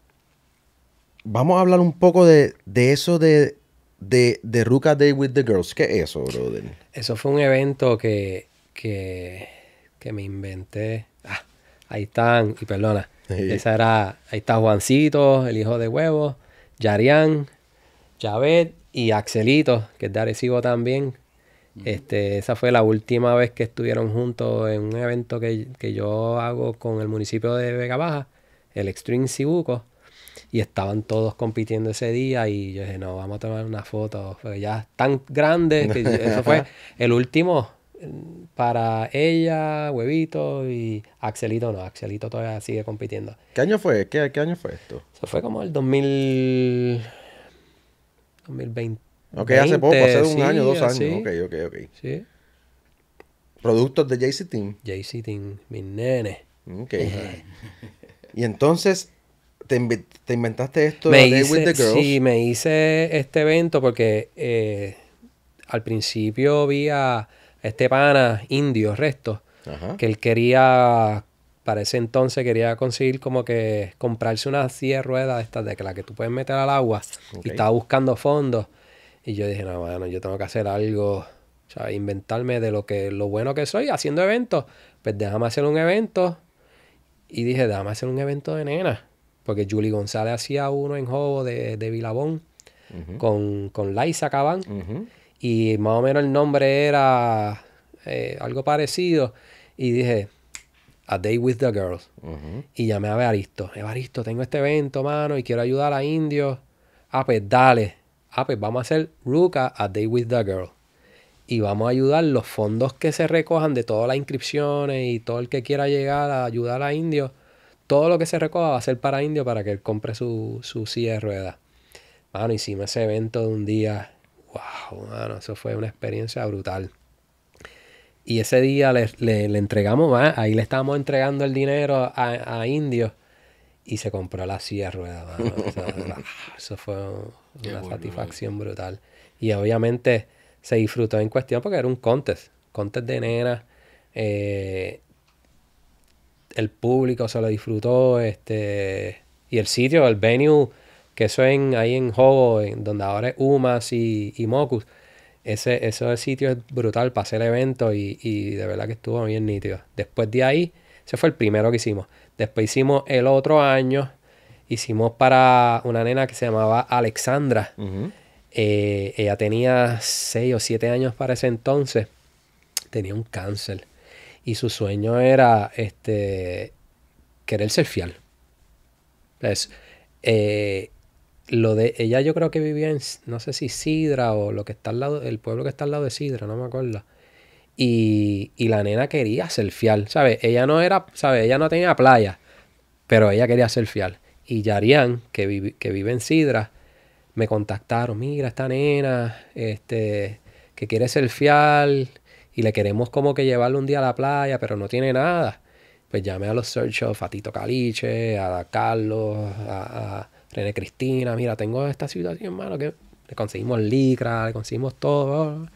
vamos a hablar un poco de, de eso de de, de Ruka Day with the Girls. ¿Qué es eso, brother? Eso fue un evento que, que, me inventé. Ah, ahí están, y perdona. Esa era, ahí está Juancito, el hijo de huevo, Yarian, Javed y Axelito, que es de Arecibo también. Mm. Este, esa fue la última vez que estuvieron juntos en un evento que, que yo hago con el municipio de Vega Baja, el Extreme Cibuco y estaban todos compitiendo ese día y yo dije, no, vamos a tomar una foto, pero ya tan grande eso fue [LAUGHS] el último mm, para ella, Huevito y Axelito no, Axelito todavía sigue compitiendo. ¿Qué año fue? ¿Qué, año fue esto? Eso fue como el 2000... 2020. Ok, hace poco, hace un año, dos años. Ok, ok, ok. Sí. Productos de JC Team. JC Team, mis nene Ok. [LAUGHS] y entonces, te, inventaste esto me hice, with the girls. Sí, me hice este evento porque eh, al principio vi a este pana indio, resto, que él quería, para ese entonces quería conseguir como que comprarse unas silla ruedas de estas de que la que tú puedes meter al agua y estaba buscando fondos. Y yo dije, no, bueno, yo tengo que hacer algo, o sea, inventarme de lo que lo bueno que soy haciendo eventos. Pues déjame hacer un evento. Y dije, déjame hacer un evento de nena. Porque Julie González hacía uno en juego de, de Vilabón con, con Laisa Cabán. Y más o menos el nombre era eh, algo parecido. Y dije, A Day with the Girls. Y llamé a Evaristo. Evaristo, tengo este evento, mano, y quiero ayudar a indios. Ah, pues dale. Ah, pues vamos a hacer Ruka A Day with the Girls y vamos a ayudar los fondos que se recojan de todas las inscripciones y todo el que quiera llegar a ayudar a indios todo lo que se recoja va a ser para Indio para que él compre su, su silla de ruedas. Mano, hicimos ese evento de un día. ¡Wow! Mano, eso fue una experiencia brutal. Y ese día le, entregamos, más. ahí le estábamos entregando el dinero a, a Indio y se compró la silla de ruedas. eso fue una satisfacción brutal. Y obviamente se disfrutó en cuestión porque era un contest, contest de nena, eh, el público se lo disfrutó, este, y el sitio, el venue, que eso en, ahí en Hobo, donde ahora es Umas y, Mocus, ese, sitio es brutal para hacer evento y, y de verdad que estuvo bien nítido. Después de ahí, ese fue el primero que hicimos. Después hicimos el otro año, hicimos para una nena que se llamaba Alexandra. Eh, ella tenía 6 o 7 años para ese entonces. Tenía un cáncer y su sueño era este, querer ser fiel. Eh, lo de ella yo creo que vivía en, no sé si Sidra o lo que está al lado, el pueblo que está al lado de Sidra, no me acuerdo. Y, la nena quería ser fiel, ¿sabes? Ella no era, ¿sabes? Ella no tenía playa, pero ella quería ser fiel. Y Yarian, que, vive, que vive en Sidra, me contactaron, mira, esta nena, este, que quiere ser fiel, y le queremos como que llevarlo un día a la playa, pero no tiene nada. Pues llamé a los search Fatito a Tito Caliche, a Carlos, a, René Cristina, mira, tengo esta situación, hermano, que le conseguimos licra, le conseguimos todo.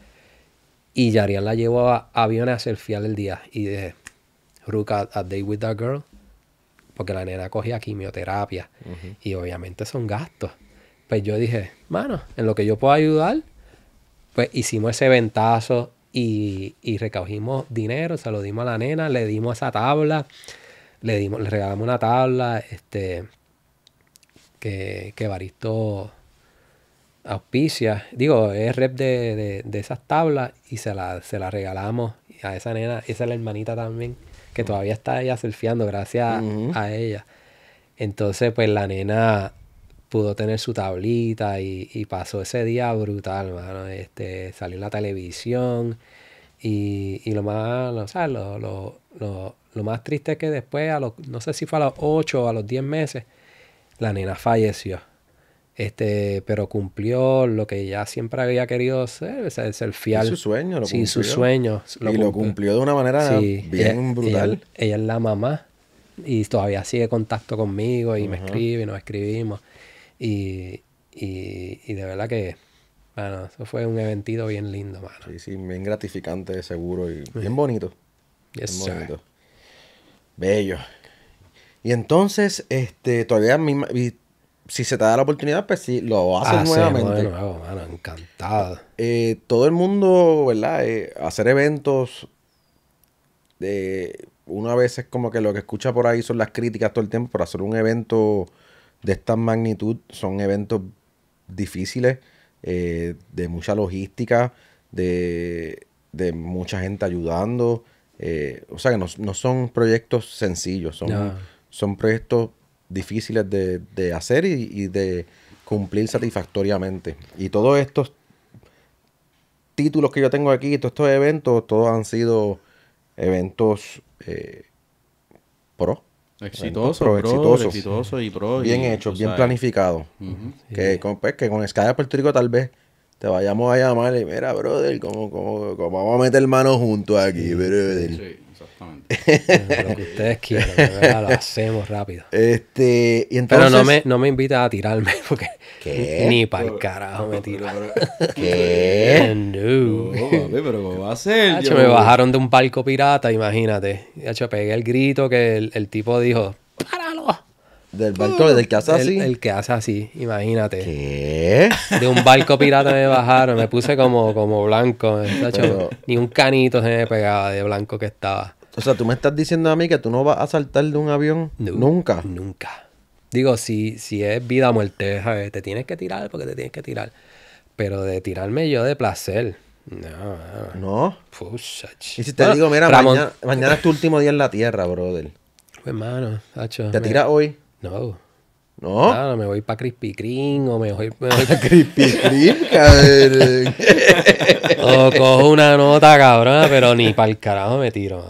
Y Yarian la llevó a aviones hacia el final del día. Y dije, Rook, a, date day with that girl. Porque la nena cogía quimioterapia. Y obviamente son gastos. Pues yo dije, mano, en lo que yo puedo ayudar, pues hicimos ese ventazo y, recogimos dinero, se lo dimos a la nena, le dimos esa tabla, le, dimos, le regalamos una tabla este, que, que Baristo auspicia, digo, es rep de, de, de, esas tablas y se la, se la regalamos a esa nena, esa es la hermanita también, que mm. todavía está ella surfeando gracias a ella. Entonces, pues la nena pudo tener su tablita y, pasó ese día brutal, mano. Este, salió en la televisión y, lo más, lo, más triste es que después, a los, no sé si fue a los 8 o a los 10 meses, la nena falleció. Este, pero cumplió lo que ella siempre había querido ser, ser, fiel. sin su sueño, sus sueños. y lo cumplió de una manera bien brutal. Ella, es la mamá y todavía sigue contacto conmigo y me escribe y nos escribimos. Y, de verdad que, bueno, eso fue un eventito bien lindo, mano. Sí, sí, bien gratificante, seguro, y bien bonito. bien bonito. Bello. Y entonces, este, todavía si se te da la oportunidad, pues sí, lo haces nuevamente. Sí, nuevo, mano, encantado. Eh, todo el mundo, ¿verdad? Eh, hacer eventos. de eh, a una veces como que lo que escucha por ahí son las críticas todo el tiempo por hacer un evento de esta magnitud son eventos difíciles, eh, de mucha logística, de, mucha gente ayudando. Eh, o sea que no, son proyectos sencillos, son, son proyectos difíciles de, hacer y, de cumplir satisfactoriamente. Y todos estos títulos que yo tengo aquí, todos estos eventos, todos han sido eventos eh, pro. Exitoso, exitoso. y Bien hecho, bien planificado. que, con, pues, que con Sky a Puerto Rico tal vez te vayamos a llamar y mira, brother, cómo cómo vamos a meter manos juntos aquí, lo que [LAUGHS] ustedes quieran, lo hacemos rápido. Este, y entonces... Pero no me, no me invitas a tirarme, [LAUGHS] porque ni para el carajo me tiro. ¿Qué? pero va a ser? me bajaron de un barco pirata, imagínate. hecho pegué el grito que el, tipo dijo, ¡páralo! Del barco, del que hace así. El, que hace así, imagínate. ¿Qué? De un barco pirata me bajaron, me puse como, como blanco. [LAUGHS] ni un canito se me pegaba de blanco que estaba. O sea, tú me estás diciendo a mí que tú no vas a saltar de un avión nunca. Nunca. Digo, si, si es vida o muerte, te tienes que tirar porque te tienes que tirar. Pero de tirarme yo de placer. No. No. y si te digo, mira, mañana, es tu último día en la tierra, brother. Pues, hermano, ¿Te tiras hoy? No. No. Claro, me voy para Crispy Cream o me voy, para [LAUGHS] Crispy Cream, [LAUGHS] cabrón. o cojo una nota, cabrón, pero ni para el carajo me tiro.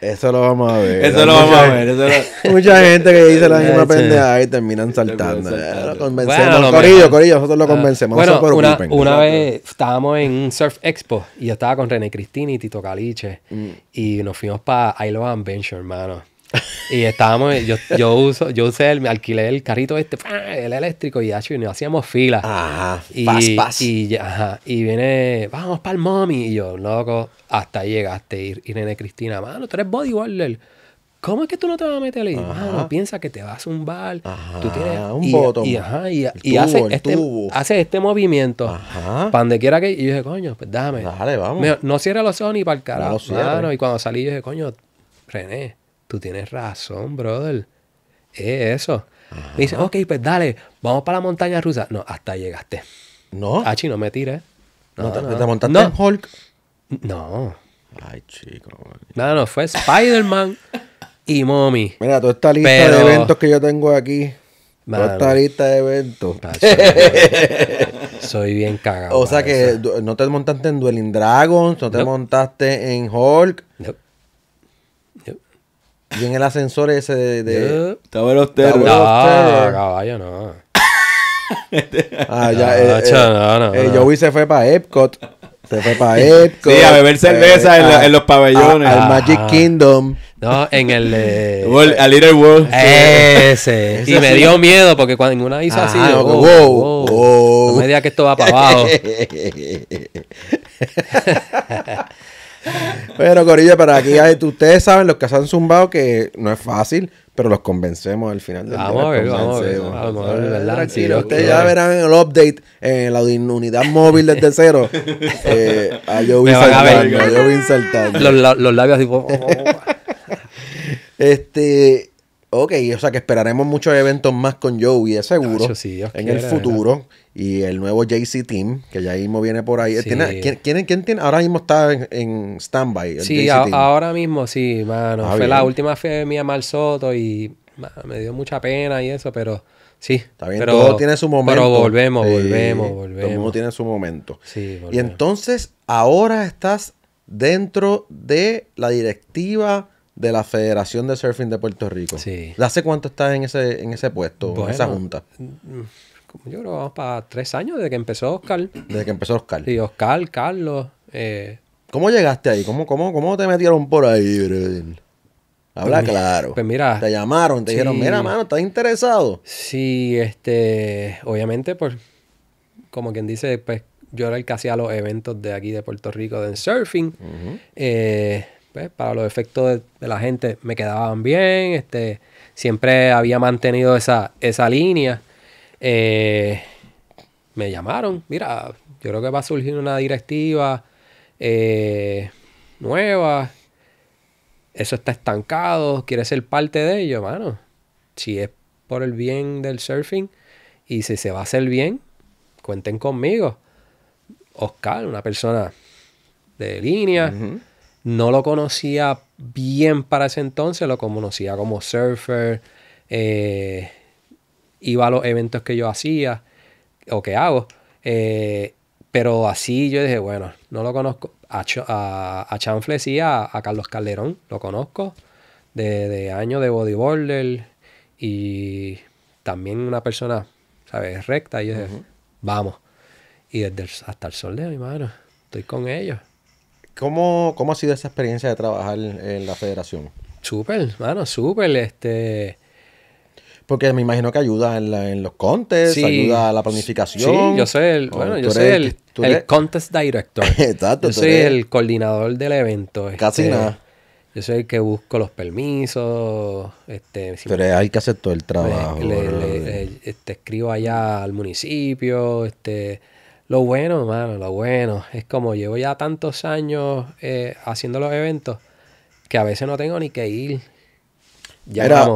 Eso lo vamos a ver. Eso lo vamos a ver. Mucha gente que dice la misma pendeja y terminan saltando. Bueno, lo corillo, nosotros lo ah, convencemos. Bueno, una, una vez estábamos en un Surf Expo y yo estaba con René Cristini y Tito Caliche mm. y nos fuimos para I Love Adventure, hermano. [LAUGHS] Y estábamos, yo, yo uso, yo usé el, alquilé el carrito este, el eléctrico, y, nos hacíamos fila. Ajá. Y, Y, ajá, y viene, vamos para el mommy. Y yo, loco, hasta llegaste. Y, nene Cristina, mano, tú eres bodybuilder. ¿Cómo es que tú no te vas a meter ahí? Mano, piensa que te vas a un bar. tú tienes un botón Y, ajá, y, hace, este, hace, este, movimiento. Ajá. Para donde quiera que. Y yo dije, coño, pues dame. Dale, vamos. no cierra los ojos ni para el carajo. No, Y cuando salí, yo dije, coño, René tú tienes razón, brother. Es eso. dice, ok, pues dale, vamos para la montaña rusa. No, hasta llegaste. No. Achi, no me tires. No, no, te, no. montaste en Hulk? No. Ay, chico. No, no, fue Spider-Man y Mommy. Mira, toda esta lista de eventos que yo tengo aquí. toda esta lista de eventos. [LAUGHS] soy bien cagado. O sea que no te montaste en Dueling Dragons, no te montaste en Hulk. Y en el ascensor ese de. de los Estero. No, caballo, no. ah, ya, eh, eh, eh, se fue para Epcot. Se fue para Epcot. Sí, a beber cerveza en, los pabellones. al Magic Kingdom. No, en el. al Little World. Ese. y me dio miedo porque cuando ninguna hizo ah, así. No, wow, me digas que esto va para abajo. [LAUGHS] [LAUGHS] Pero, Corilla, para aquí ustedes saben, los que se han zumbado, que no es fácil, pero los convencemos al final del vamos día. vamos a ver, vamos a ver. ustedes ya verán el update, en la unidad móvil desde cero, [LAUGHS] eh, a yo insertando, Los, labios [LAUGHS] Este, Ok, o sea que esperaremos muchos eventos más con Joey, de seguro. en el futuro. Y el nuevo JC Team, que ya mismo viene por ahí. Eh, ¿Tiene, quién, tiene? Ahora mismo está en, en stand-by. Sí, ahora mismo sí, mano. Ah, fue la última fe mía Mal Soto y me dio mucha pena y eso, pero sí. Está bien, todo tiene su momento. Pero volvemos, volvemos, volvemos. Todo mundo tiene su momento. Sí, volvemos. Y entonces, ahora estás dentro de la directiva de la Federación de Surfing de Puerto Rico. Sí. ¿Hace cuánto estás en ese, en ese puesto, en esa junta? Mm, yo creo vamos para tres años desde que empezó Oscar. Desde que empezó Oscar. Sí, Oscar, Carlos. Eh, ¿Cómo llegaste ahí? ¿Cómo, cómo, cómo te metieron por ahí, brother? Habla pues claro. Pues mira. Te llamaron, te dijeron, mira, mano, ¿estás interesado? Sí, este. Obviamente, pues. Como quien dice, pues yo era el que hacía los eventos de aquí de Puerto Rico del surfing. Pues, para los efectos de, la gente me quedaban bien, este, siempre había mantenido esa, esa línea. Eh, me llamaron, mira, yo creo que va a surgir una directiva eh, nueva, eso está estancado, quieres ser parte de ello, mano. Si es por el bien del surfing y si se va a hacer bien, cuenten conmigo. Oscar, una persona de línea, no lo conocía bien para ese entonces, lo conocía como surfer, eh, iba a los eventos que yo hacía o que hago, eh, pero así yo dije, bueno, no lo conozco. A, a, a a, Carlos Calderón, lo conozco, de, años de bodyboarder y también una persona, ¿sabes? Recta. Y yo dije, vamos. Y desde hasta el sol de mi mano, estoy con ellos. ¿Cómo, ha sido esa experiencia de trabajar en la federación? Súper, mano, súper. Este... Porque me imagino que ayuda en, los contests, ayuda a la planificación. Sí, yo soy el, oh, bueno, yo soy el, contest director. [LAUGHS] Exacto. Yo soy el coordinador del evento. Este. Casi nada. Yo soy el que busco los permisos. Este, Pero hay que hacer todo el trabajo. Le, eh, este, escribo allá al municipio, este lo bueno, mano, lo bueno, es como llevo ya tantos años eh, haciendo los eventos que a veces no tengo ni que ir. Ya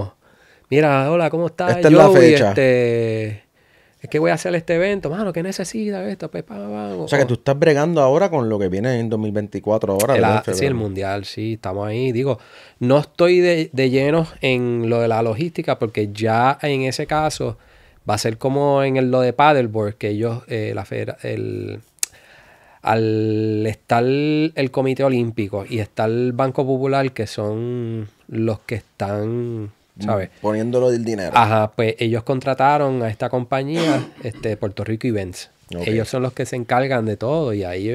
Mira, hola, ¿cómo estás? Yo, es la fecha. Este, es que voy a hacer este evento, mano, ¿qué necesita esto? Pues, o sea, que tú estás bregando ahora con lo que viene en 2024 ahora. sí, el mundial, sí, estamos ahí. Digo, no estoy de, de, lleno en lo de la logística porque ya en ese caso Va a ser como en el, lo de Paddleboard, que ellos, eh, la el, al estar el Comité Olímpico y está el Banco Popular, que son los que están, ¿sabes? Poniéndolo del dinero. Ajá, pues ellos contrataron a esta compañía, [COUGHS] este, Puerto Rico Events. Ellos son los que se encargan de todo y ahí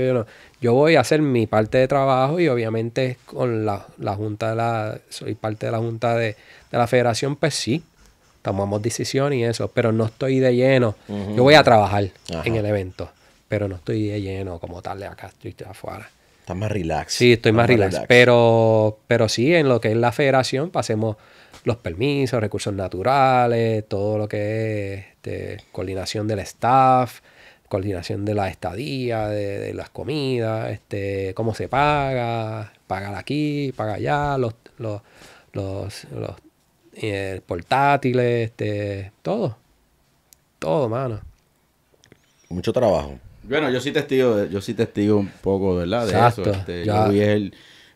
yo, voy a hacer mi parte de trabajo y obviamente con la, junta de la, soy parte de la junta de, de la federación, pues sí, tomamos decisión y eso, pero no estoy de lleno. Yo voy a trabajar en el evento, pero no estoy de lleno como tal de acá, estoy afuera. está más relax. Sí, estoy más, relax. Pero, pero sí, en lo que es la federación, pasemos los permisos, recursos naturales, todo lo que es este, coordinación del staff, coordinación de la estadía, de, las comidas, este, cómo se paga, pagar aquí, pagar allá, los, los, los, los el portátiles, este, todo. Todo, mano. Mucho trabajo. Bueno, yo sí testigo, yo sí testigo un poco, ¿verdad? De eso. Este, yo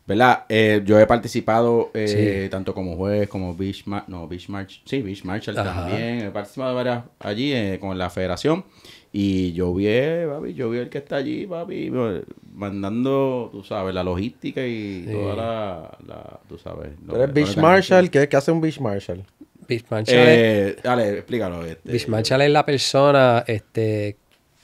¿verdad? Eh, yo he participado eh, tanto como juez, como Beach no, Beach March, sí, Beach también. He participado varias allí eh, con la federación. Y yo vi, eh, papi, yo vi el que está allí, papi, mandando, tú sabes, la logística y toda la, la, tú sabes. Lo, Pero Beach Marshall, ¿qué, ¿qué, hace un Beach Marshall? Beach Marshall eh, dale, explícalo. Este, Beach Marshall es la persona este,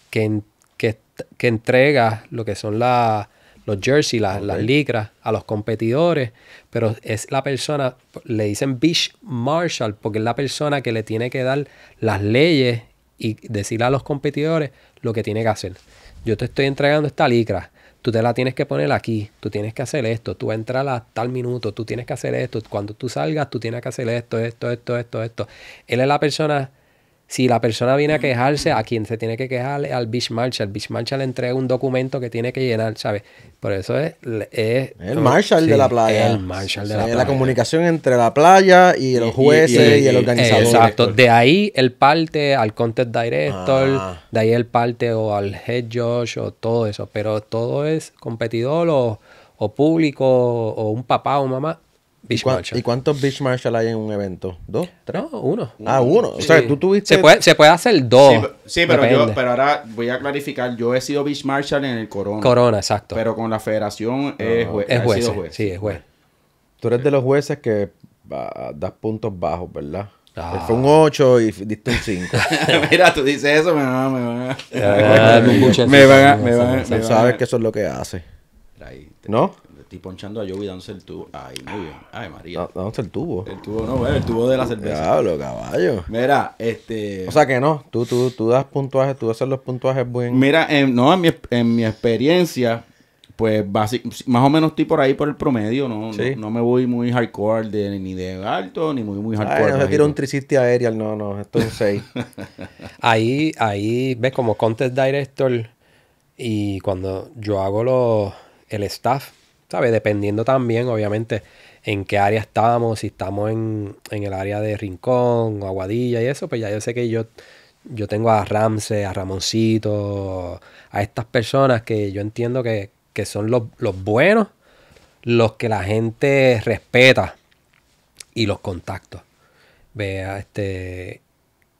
que, que, que entrega lo que son los jerseys, las, licras a los competidores, pero es la persona, le dicen Beach Marshall porque es la persona que le tiene que dar las leyes y decirle a los competidores lo que tiene que hacer. Yo te estoy entregando esta licra, tú te la tienes que poner aquí, tú tienes que hacer esto, tú entras a tal minuto, tú tienes que hacer esto, cuando tú salgas, tú tienes que hacer esto, esto, esto, esto, esto. Él es la persona si la persona viene a quejarse, a quien se tiene que quejar al Beach Marshall. El Beach le entrega un documento que tiene que llenar, ¿sabes? Por eso es. el Marshall de la playa. El Marshal de la playa. La comunicación entre la playa y los jueces y, el organizador. Exacto. De ahí el parte al content director, ah. de ahí el parte o al head judge o todo eso. Pero todo es competidor o, o público o un papá o mamá ¿Y cuántos Beach Marshall hay en un evento? ¿Dos? ¿Tres? No, uno. Ah, uno. O sea, tú tuviste. Se puede, se puede hacer dos. Sí, pero, yo, pero ahora voy a clarificar. Yo he sido Beach Marshall en el Corona. Corona, exacto. Pero con la federación ah, es, juez, es juez, Sí, es juez. Tú eres de los jueces que ah, das puntos bajos, ¿verdad? Ah. Fue un 8 y diste un 5. [LAUGHS] Mira, tú dices eso, me van me van a... Me van a... Sabes que eso es lo que hace. ¿No? estoy ponchando a Joey dándose el tubo. Ay, muy bien. Ay, María. Dándose el tubo. El tubo no, el tubo de la cerveza. Diablo, caballo. Mira, este. O sea que no, tú, tú, tú das puntuajes, tú haces los puntuajes buenos. Mira, en, no, en mi, experiencia, pues más o menos estoy por ahí por el promedio, no, sí. no, me voy muy hardcore ni de alto, ni muy, muy hardcore. Ay, no se tira un triciste aerial, no, no, esto es 6. [LAUGHS] ahí, ahí, ves como Contest Director y cuando yo hago el staff, Dependiendo también, obviamente, en qué área estamos, si estamos en, el área de Rincón o Aguadilla y eso, pues ya yo sé que yo, yo tengo a Ramsey, a Ramoncito, a estas personas que yo entiendo que, son los, buenos, los que la gente respeta y los contactos. Vea, este.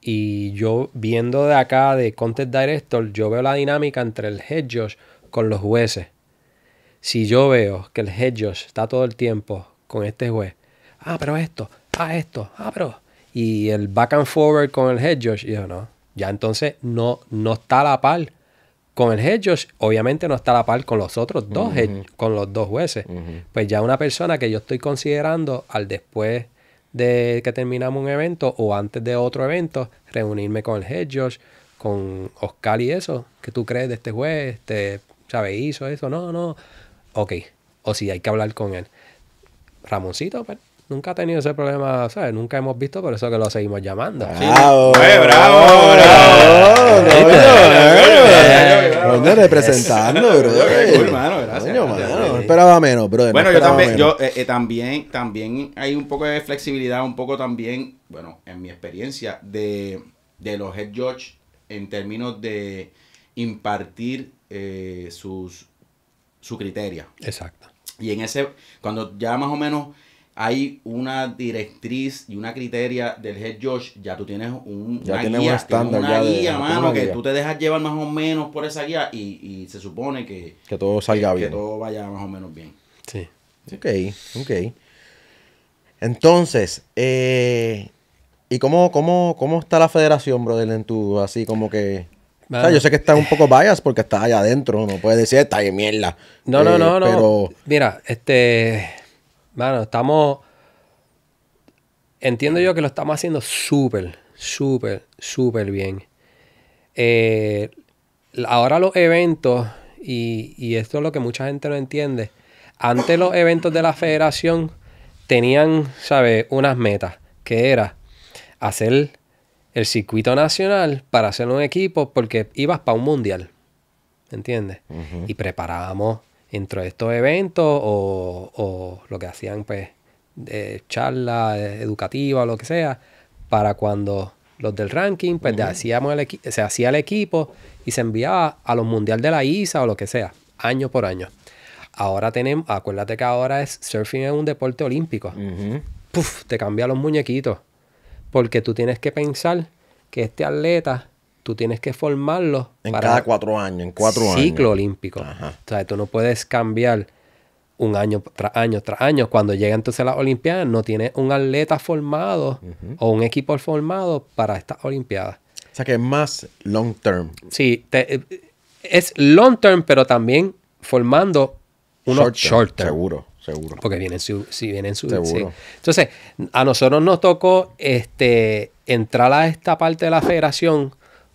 Y yo viendo de acá de Content Director, yo veo la dinámica entre el head judge con los jueces si yo veo que el head está todo el tiempo con este juez, ah, pero esto, ah, esto, ah, pero... Y el back and forward con el head yo no, ya entonces no, no está a la par con el head obviamente no está a la par con los otros dos, con los dos jueces. Pues ya una persona que yo estoy considerando al después de que terminamos un evento o antes de otro evento, reunirme con el head con Oscar y eso, que tú crees de este juez, este, ¿sabes? Hizo eso, no, no, ok, o si hay que hablar con él. Ramoncito, pues, nunca ha tenido ese problema, ¿sabes? Nunca hemos visto, por eso que lo seguimos llamando. ¡Bravo! Sí. ¡Bravo! ¡Bravo! representando, hermano, gracias. esperaba menos, bro. Bueno, yo también, yo, también, también hay un poco de flexibilidad, un poco también, bueno, en mi experiencia, de, de los head judge en términos de impartir eh, sus su criterio. Exacto. Y en ese, cuando ya más o menos hay una directriz y una criteria del head Josh, ya tú tienes un ya una tienes guía, una guía, mano, que tú te dejas llevar más o menos por esa guía y, se supone que, todo salga bien. Que todo vaya más o menos bien. Sí. Ok, ok. Entonces, eh, ¿y cómo, cómo, cómo está la federación, brother, en tu, así como que yo sé que está un poco bias porque está allá adentro. No puedes decir, está ahí mierda. No, no, eh, no, no. Mira, este. Bueno, estamos. Entiendo yo que lo estamos haciendo súper, súper, súper bien. Eh, ahora los eventos, y, y esto es lo que mucha gente no entiende. Antes los eventos de la federación tenían, ¿sabes?, unas metas, que era hacer el circuito nacional para hacer un equipo porque ibas para un mundial. ¿Entiendes? Y preparábamos entre estos eventos o, lo que hacían, pues, de charla educativa o lo que sea, para cuando los del ranking, pues hacíamos se hacía el equipo y se enviaba a los mundial de la ISA o lo que sea, año por año. Ahora tenemos, acuérdate que ahora es surfing es un deporte olímpico. Puf, te cambia los muñequitos porque tú tienes que pensar que este atleta, tú tienes que formarlo. En para cada cuatro años, en cuatro ciclo olímpico. O sea, tú no puedes cambiar un año tras año tras año. Cuando llega entonces las Olimpiadas, no tienes un atleta formado o un equipo formado para estas Olimpiadas. O sea que es más long term. Sí, eh, es long term, pero también formando unos short Short -term. Seguro. Porque vienen su, si vienen su. Entonces, a nosotros nos tocó este, entrar a esta parte de la federación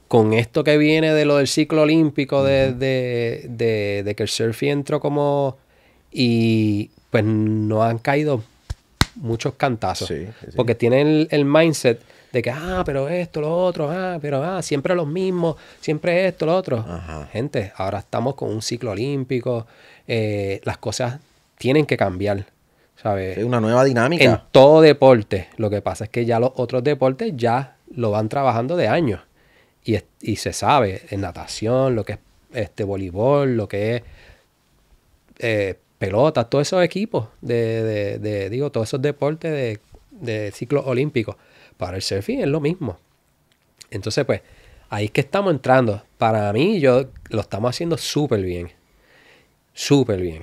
con esto que viene de lo del ciclo olímpico, de, de, que el surf entró como. Y pues no han caído muchos cantazos. Porque tienen el, mindset de que, ah, pero esto, lo otro, ah, pero ah, siempre los mismos, siempre esto, lo otro. Gente, ahora estamos con un ciclo olímpico, eh, las cosas tienen que cambiar. sabe, una nueva dinámica. En todo deporte. Lo que pasa es que ya los otros deportes ya lo van trabajando de años. Y, se sabe, en natación, lo que es este voleibol, lo que es eh, pelota, todos esos equipos de, digo, todos esos deportes de, ciclo olímpico Para el surfing es lo mismo. Entonces, pues, ahí es que estamos entrando. Para mí, yo lo estamos haciendo súper bien. Súper bien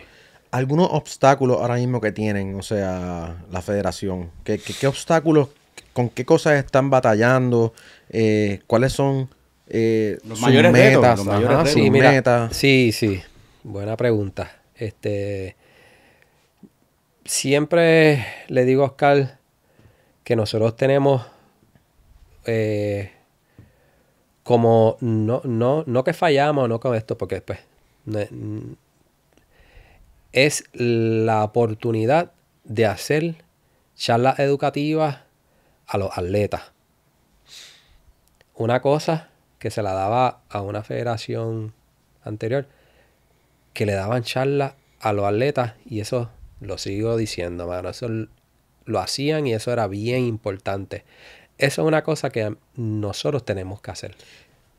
algunos obstáculos ahora mismo que tienen, o sea, la federación. ¿Qué, obstáculos, con qué cosas están batallando? Eh, ¿Cuáles son eh, los, mayores metas, Sí, Sí, buena pregunta. Este, siempre le digo a Oscar que nosotros tenemos eh, como no, no, no que fallamos, no con esto, porque después... Pues, es la oportunidad de hacer charlas educativas a los atletas. Una cosa que se la daba a una federación anterior, que le daban charlas a los atletas y eso lo sigo diciendo, mano, eso lo hacían y eso era bien importante. Eso es una cosa que nosotros tenemos que hacer.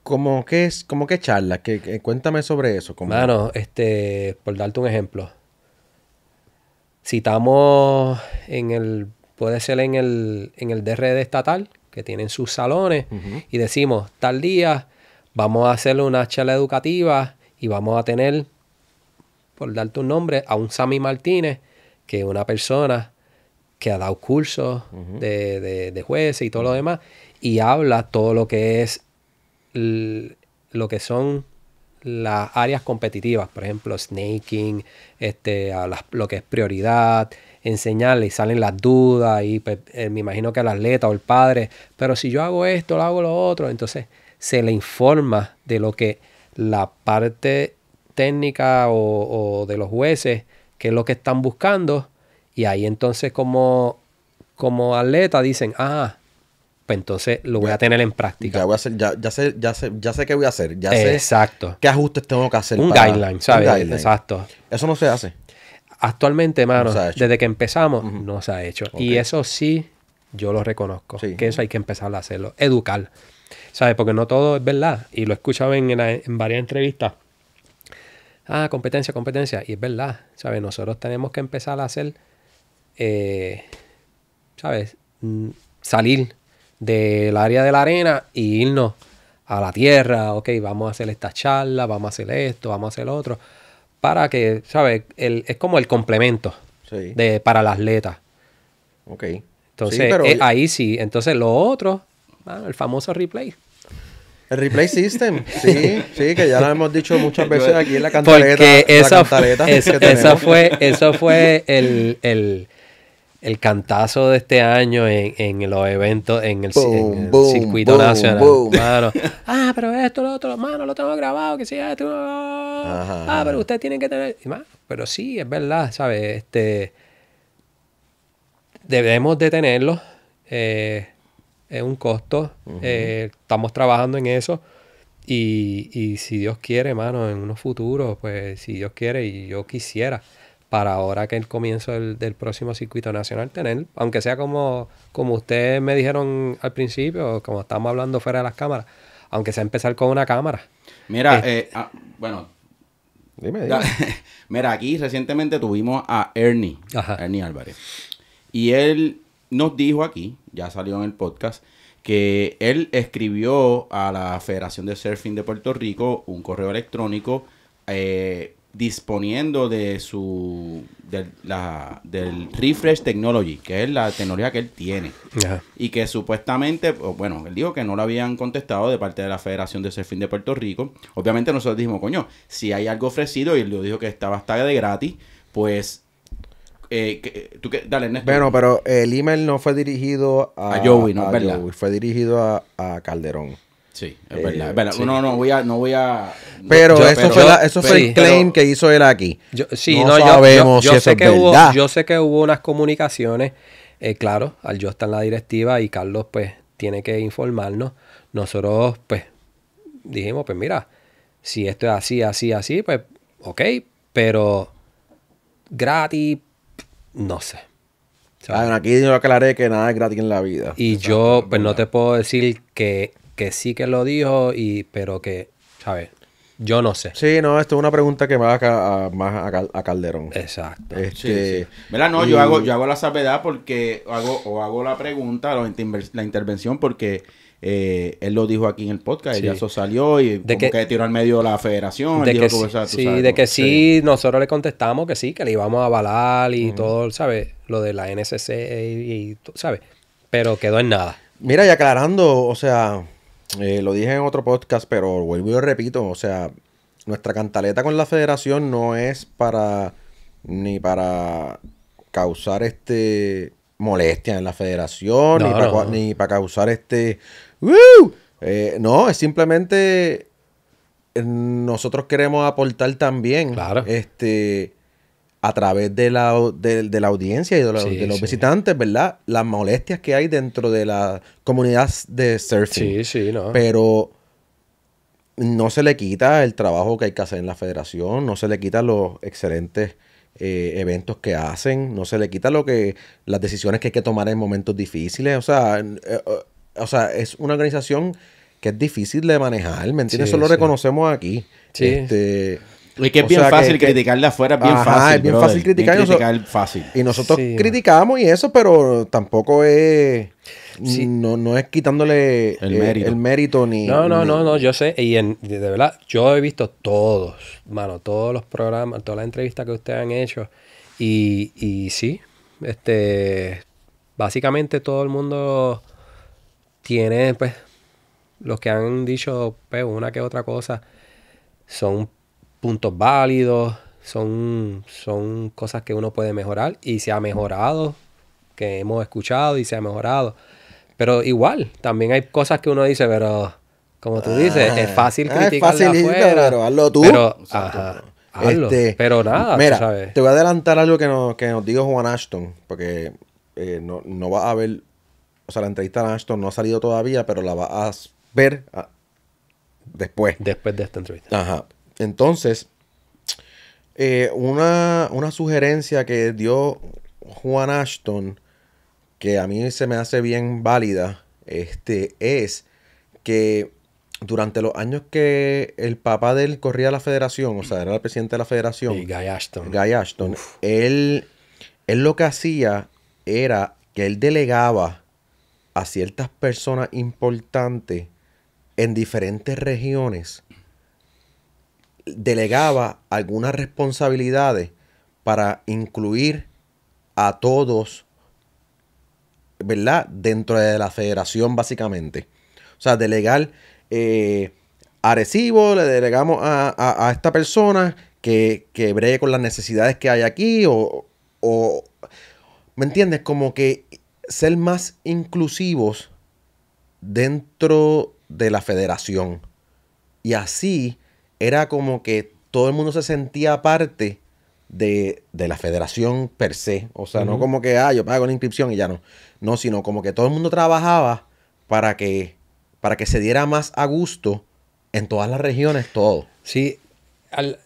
¿Cómo que es? charlas? Que, cuéntame sobre eso. Como... este, por darte un ejemplo, Citamos en el, puede ser en el, en el DRD estatal, que tienen sus salones, y decimos, tal día vamos a hacerle una charla educativa y vamos a tener, por darte un nombre, a un Sammy Martínez, que es una persona que ha dado cursos de, de, de, jueces y todo lo demás, y habla todo lo que es lo que son las áreas competitivas, por ejemplo, snaking, este, a las, lo que es prioridad, enseñarle y salen las dudas y pues, eh, me imagino que el atleta o el padre, pero si yo hago esto, lo hago lo otro, entonces se le informa de lo que la parte técnica o, o de los jueces, que es lo que están buscando, y ahí entonces como, como atleta dicen, ah, pues entonces lo voy a tener en práctica. Ya sé, ya qué voy a hacer, ya sé Exacto. qué ajustes tengo que hacer. Un guideline, ¿sabes? Exacto. Eso no se hace. Actualmente, mano, desde que empezamos, no se ha hecho. Y eso sí, yo lo reconozco. Que eso hay que empezar a hacerlo. Educar. ¿Sabes? Porque no todo es verdad. Y lo he escuchado en, varias entrevistas. Ah, competencia, competencia. Y es verdad. ¿Sabes? Nosotros tenemos que empezar a hacer. Eh, ¿Sabes? Mm, salir del área de la arena y irnos a la tierra, ok, vamos a hacer esta charla, vamos a hacer esto, vamos a hacer lo otro, para que, ¿sabes? es como el complemento de, para las atleta. Ok. Entonces, eh, ahí sí. Entonces, lo otro, ah, el famoso replay. El replay system, [LAUGHS] sí, sí, que ya lo hemos dicho muchas veces aquí en la cantaleta. Porque esa, fue, eso fue el, el el cantazo de este año en, los eventos, en el, circuito nacional. [LAUGHS] ah, pero esto, lo otro, mano, lo tengo grabado, que ah, pero ustedes tienen que tener. pero sí, es verdad, ¿sabes? Este, debemos de tenerlo. Eh, es un costo. Eh, estamos trabajando en eso. Y, si Dios quiere, hermano en unos futuros, pues si Dios quiere y yo quisiera para ahora que el comienzo del, próximo circuito nacional tener, aunque sea como, como ustedes me dijeron al principio, como estamos hablando fuera de las cámaras, aunque sea empezar con una cámara. Mira, este, eh, ah, bueno. Dime, [LAUGHS] Mira, aquí recientemente tuvimos a Ernie, Ernie Álvarez. Y él nos dijo aquí, ya salió en el podcast, que él escribió a la Federación de Surfing de Puerto Rico un correo electrónico eh, disponiendo de su del refresh technology que es la tecnología que él tiene y que supuestamente bueno él dijo que no lo habían contestado de parte de la Federación de Surfing de Puerto Rico obviamente nosotros dijimos coño si hay algo ofrecido y él dijo que estaba hasta de gratis pues eh, tú que, dale bueno pero el email no fue dirigido a, a Joey no fue dirigido a Calderón Sí, es eh, verdad. Bueno, No, no voy a. No voy a pero eso fue, el claim que hizo él aquí. sí, no, yo, yo, sé que hubo, Yo sé que hubo unas comunicaciones. Eh, claro, al yo está en la directiva y Carlos, pues, tiene que informarnos. Nosotros, pues, dijimos, pues, mira, si esto es así, así, así, pues, ok, pero gratis, no sé. Ah, aquí yo aclaré que nada es gratis en la vida. Y yo, pues, no te puedo decir que que sí que lo dijo, y, pero que, ¿sabes? Yo no sé. Sí, no, esto es una pregunta que va a, más a, Calderón. Exacto. Este, No, yo, hago, yo hago la sabedad porque hago, o hago la pregunta, la intervención, porque eh, él lo dijo aquí en el podcast, y eso salió y de como que, tiró al medio la federación. De que, sí, sí de que sí, nosotros le contestamos que sí, que le íbamos a avalar y todo, ¿sabes? Lo de la NSC y, y ¿sabes? Pero quedó en nada. Mira, y aclarando, o sea, eh, lo dije en otro podcast, pero vuelvo y repito, o sea, nuestra cantaleta con la federación no es para ni para causar este molestia en la federación, ni, para, causar este... Eh, no, es simplemente eh, nosotros queremos aportar también este a través de la, audiencia y de, los visitantes, ¿verdad? Las molestias que hay dentro de la comunidad de surfing. Sí, sí, no. Pero no se le quita el trabajo que hay que hacer en la federación, no se le quita los excelentes eh, eventos que hacen, no se le quita lo que las decisiones que hay que tomar en momentos difíciles. O sea, eh, o sea es una organización que es difícil de manejar, ¿me entiendes? Eso lo reconocemos aquí. Sí. Este, es que es bien fácil criticarle criticar de afuera, es bien fácil. bien fácil criticar. Y nosotros criticamos y eso, pero tampoco es. No, no es quitándole el, eh, mérito. ni. No, no, no, no, yo sé. Y de verdad, yo he visto todos, mano, todos los programas, todas las entrevistas que ustedes han hecho. Y, y sí, este. Básicamente todo el mundo tiene, pues, los que han dicho pues, una que otra cosa son puntos válidos, son, son cosas que uno puede mejorar y se ha mejorado, que hemos escuchado y se ha mejorado. Pero igual, también hay cosas que uno dice, pero como tú dices, es ah, fácil criticar pero hazlo Pero, este, pero nada, mira, te voy a adelantar algo que nos, que nos dijo Juan Ashton, porque eh, no, no vas a haber o sea, la entrevista de Ashton no ha salido todavía, pero la vas a ver ah, después. Después de esta entrevista. Ajá. Entonces, eh, una, sugerencia que dio Juan Ashton, que a mí se me hace bien válida, este, es que durante los años que el papá de él corría la federación, o sea, era el presidente de la federación, y Guy Ashton, Guy Ashton él lo que hacía era que él delegaba a ciertas personas importantes en diferentes regiones delegaba algunas responsabilidades para incluir a todos, ¿verdad? Dentro de la federación, básicamente. O sea, delegar eh, Arecibo, le delegamos a, esta persona que, que, bregue con las necesidades que hay aquí o, o, ¿me entiendes? Como que ser más inclusivos dentro de la federación. Y así era como que todo el mundo se sentía parte de, la federación per se. O sea, no como que, ah, yo pago una inscripción y ya no. No, sino como que todo el mundo trabajaba para que, para que se diera más a gusto en todas las regiones todo. Sí,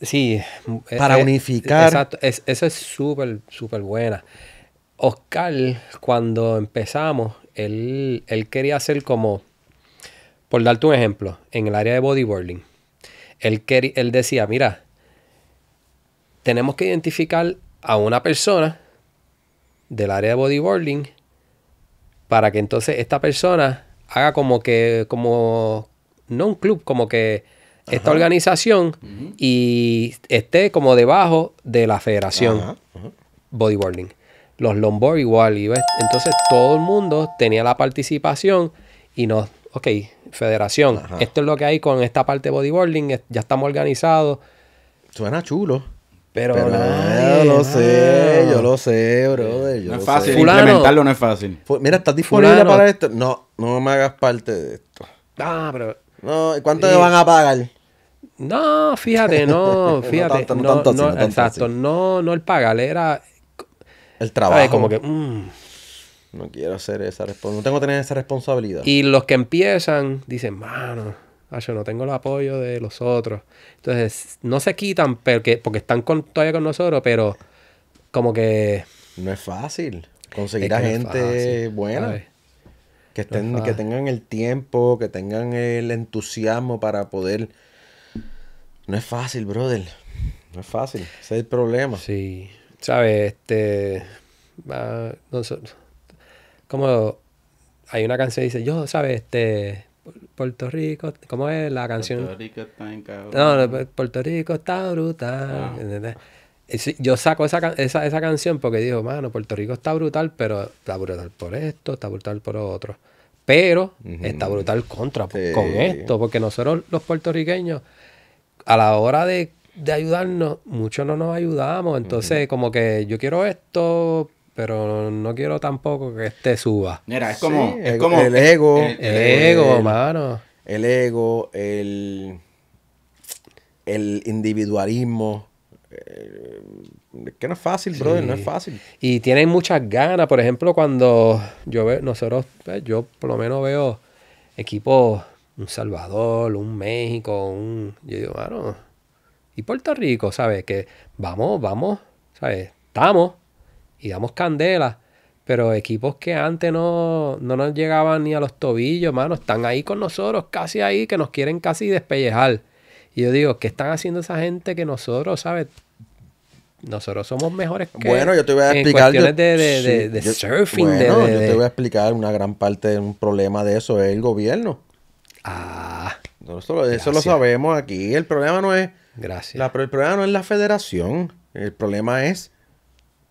sí. Eh, para eh, unificar. Exacto, eso es súper, súper buena. Oscar, cuando empezamos, él, él quería hacer como, por darte un ejemplo, en el área de bodybuilding él, él decía, mira, tenemos que identificar a una persona del área de bodyboarding para que entonces esta persona haga como que, como, no un club, como que esta organización y esté como debajo de la federación bodyboarding. Los Lombard igual, entonces todo el mundo tenía la participación y nos, ok, federación. Esto es lo que hay con esta parte de bodyboarding, ya estamos organizados. Suena chulo. Pero, no yo lo sé, yo lo sé, bro. no es fácil, implementarlo no es fácil. Mira, ¿estás disponible para esto? No, no me hagas parte de esto. Ah, pero... No, ¿cuánto te van a pagar? No, fíjate, no, fíjate. no, no, no, el pagar, era... El trabajo. Es como que... Mm no quiero hacer esa responsabilidad, no tengo que tener esa responsabilidad. Y los que empiezan dicen, mano, yo no tengo el apoyo de los otros. Entonces, no se quitan porque, porque están todavía con nosotros, pero como que... No es fácil conseguir a gente buena. Que, estén, que tengan el tiempo, que tengan el entusiasmo para poder... No es fácil, brother. No es fácil. Ese es el problema. Sí. ¿Sabes? Este como hay una canción que dice, yo, ¿sabes? Este, Puerto Rico, ¿cómo es la canción? Puerto Rico está en No, no, pues, Puerto Rico está brutal. Ah. Yo saco esa, canción porque digo, mano, Puerto Rico está brutal, pero está brutal por esto, está brutal por otro. Pero está brutal contra con esto, porque nosotros los puertorriqueños, a la hora de, ayudarnos, muchos no nos ayudamos. Entonces, como que yo quiero esto, pero no quiero tampoco que este suba. Mira, es como, el ego. El, ego, el, El ego, el, individualismo. Eh, que no es fácil, no es fácil. Y tienen muchas ganas. Por ejemplo, cuando yo veo, nosotros, pues, yo por lo menos veo equipos, un Salvador, un México, un. Yo digo, mano. Y Puerto Rico, ¿sabes? Que vamos, vamos, ¿sabes? Estamos y damos candela. Pero equipos que antes no, nos llegaban ni a los tobillos, mano, están ahí con nosotros, casi ahí, que nos quieren casi despellejar. Y yo digo, ¿qué están haciendo esa gente que nosotros, sabes? Nosotros somos mejores que Bueno, yo te voy a explicar. de, de, de, yo, Bueno, yo te voy a explicar una gran parte de un problema de eso es el gobierno. Ah. Nosotros, eso lo sabemos aquí. El problema no es. Gracias. el problema no es la federación. El problema es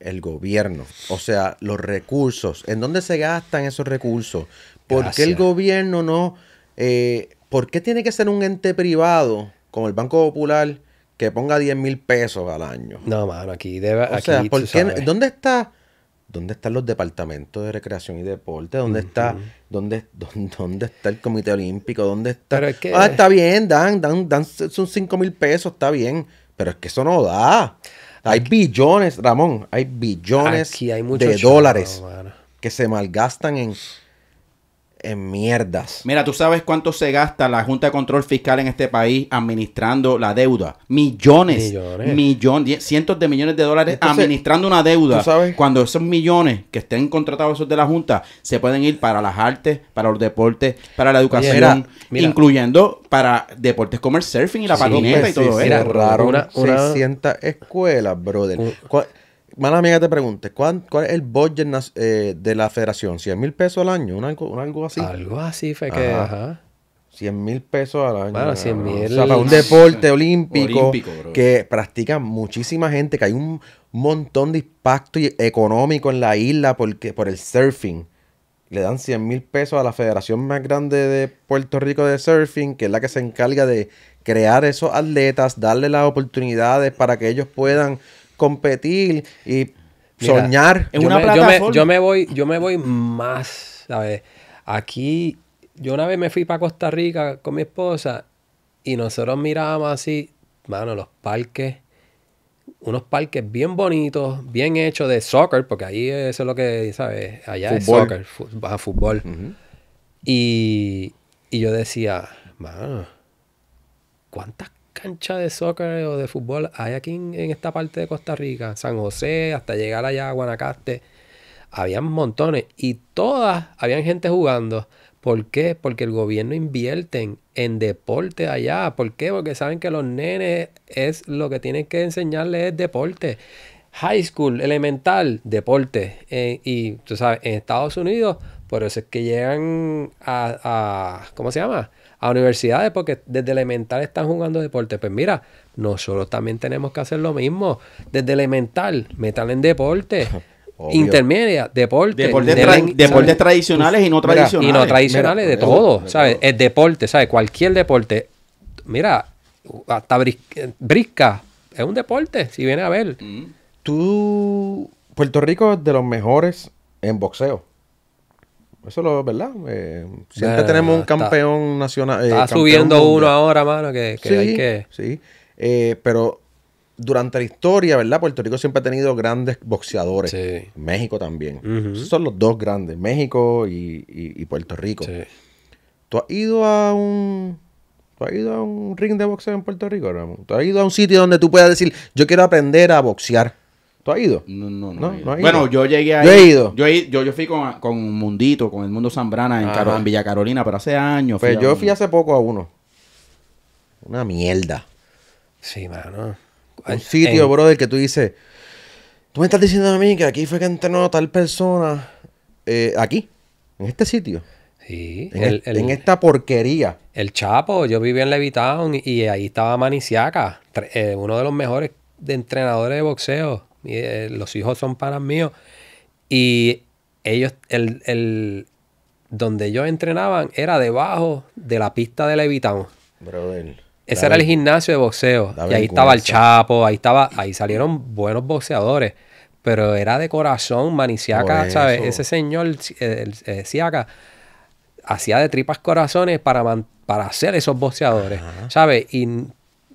el gobierno. O sea, los recursos. ¿En dónde se gastan esos recursos? ¿Por qué el gobierno no... Eh, ¿Por qué tiene que ser un ente privado como el Banco Popular que ponga 10 mil pesos al año? No, mano, aquí debe... O sea, ¿por qué, ¿dónde está... ¿Dónde están los departamentos de recreación y deporte? ¿Dónde está dónde, dónde, está el Comité Olímpico? ¿Dónde está? que... Ah, está bien, dan, dan, dan, son 5 mil pesos, está bien. Pero es que eso no da. Hay billones, Ramón, hay billones de dólares que se malgastan en en mierdas. Mira, tú sabes cuánto se gasta la Junta de Control Fiscal en este país administrando la deuda. Millones. Millones. cientos de millones de dólares administrando una deuda. ¿tú sabes? Cuando esos millones que estén contratados esos de la Junta se pueden ir para las artes, para los deportes, para la educación, incluyendo para deportes como el surfing y la patineta y pues, todo eso. Se raro. Una, 600 escuelas, brother mala amiga te preguntes ¿cuál, cuál es el budget eh, de la federación? ¿100 mil pesos al año? ¿Un algo, así? Algo así fue que... Ajá. 100 mil pesos al año. 100 mil. para un [LAUGHS] deporte olímpico, que practica muchísima gente, que hay un montón de impacto económico en la isla porque, por el surfing. Le dan 100 mil pesos a la federación más grande de Puerto Rico de surfing, que es la que se encarga de crear esos atletas, darle las oportunidades para que ellos puedan competir y soñar. yo, me, Yo, me, voy, yo me voy más, ¿sabes? Aquí, yo una vez me fui para Costa Rica con mi esposa y nosotros mirábamos así, mano, los parques, unos parques bien bonitos, bien hechos de soccer, porque ahí eso es lo que, ¿sabes? Allá es soccer, baja fútbol. y, y yo decía, mano, ¿cuántas cancha de soccer o de fútbol hay aquí en, esta parte de Costa Rica? San José, hasta llegar allá a Guanacaste. Habían montones y todas habían gente jugando. ¿Por qué? Porque el gobierno invierte en deporte allá. ¿Por qué? Porque saben que los nenes es lo que tienen que enseñarles deporte. High school, elemental, deporte. Eh, y tú sabes, en Estados Unidos, por eso es que llegan a ¿cómo se llama? a universidades porque desde elemental están jugando deporte. Pues mira, nosotros también tenemos que hacer lo mismo. Desde elemental, metan en deporte. [LAUGHS] Intermedia, deporte. Deportes, deportes tradicionales y no tradicionales. y no tradicionales de todo, Es ¿sabes? es deporte, ¿sabes? Cualquier deporte. Mira, hasta brisca es un deporte, si viene a ver. Tú, Puerto Rico es de los mejores en boxeo. Eso lo, ¿verdad? Eh, siempre tenemos un campeón nacional. Eh, está subiendo uno ahora, mano, que, que sí, Sí, eh, pero durante la historia, ¿verdad? Puerto Rico siempre ha tenido grandes boxeadores. México también. son los dos grandes, México y, Puerto Rico. Sí. ¿Tú has ido a un. ¿Tú ido a un ring de boxeo en Puerto Rico, Ramón? ¿Tú has ido a un sitio donde tú puedas decir, yo quiero aprender a boxear? ¿Tú has ido? No, no, no. bueno, yo llegué a. Yo he ido. Yo, yo, fui con, con Mundito, con el Mundo Zambrana en, Villa Carolina, pero hace años. Pues yo fui hace poco a uno. Una mierda. Sí, mano. Un sitio, en... brother, que tú dices. Tú me estás diciendo a mí que aquí fue que entrenó tal persona. Eh, aquí, en este sitio. Sí. En, esta porquería. El Chapo, yo vivía en Levitown y, ahí estaba Maniciaca, eh, uno de los mejores de entrenadores de boxeo. Eh, los hijos son panas míos. Y ellos, el, el, donde ellos entrenaban era debajo de la pista de Levitown. Ese era el gimnasio de boxeo. Y ahí estaba el Chapo, ahí estaba, ahí salieron buenos boxeadores. Pero era de corazón, maniciaca, ¿sabes? Ese señor, eh, el, eh, hacía de tripas corazones para, para hacer esos boxeadores, ¿sabes? Y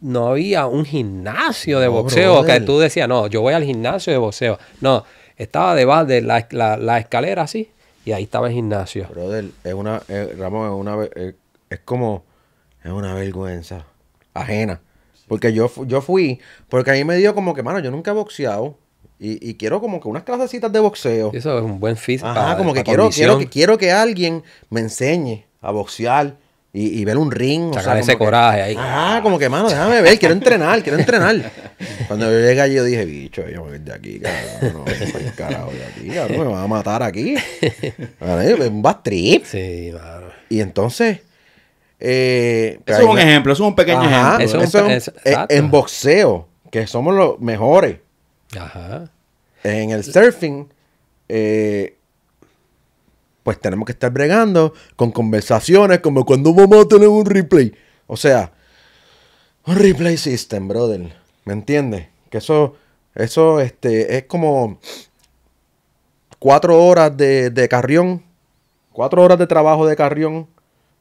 no había un gimnasio de boxeo que tú decías, no, yo voy al gimnasio de boxeo. No, estaba debajo de la, escalera así y ahí estaba el gimnasio. Brother, es una, eh, Ramón, es, una, eh, es como, es una vergüenza ajena. Porque yo, yo fui, porque ahí me dio como que, mano, yo nunca he boxeado. Y, quiero como que unas clasecitas de boxeo. Eso es un buen fit. como que quiero, quiero, que quiero que alguien me enseñe a boxear y, ver un ring. Sacar o sea, ese coraje ahí. Ah, como que, mano, déjame ver, quiero entrenar, quiero entrenar. [LAUGHS] Cuando yo llegué allí, yo dije, bicho, yo me voy de aquí, cabrón, no, me carajo de aquí, cabrón, me van a matar aquí. [LAUGHS] ¿Vale? un bad trip. Sí, claro. Y entonces. Eh, eso es un ejemplo, eso es un pequeño ejemplo. Ajá. eso es, un, e, en boxeo, que somos los mejores. Ajá. En el surfing, eh, pues tenemos que estar bregando con conversaciones como cuando vamos a tener un replay. O sea, un replay system, brother. ¿Me entiendes? Que eso, eso este, es como cuatro horas de, de carrión, cuatro horas de trabajo de carrión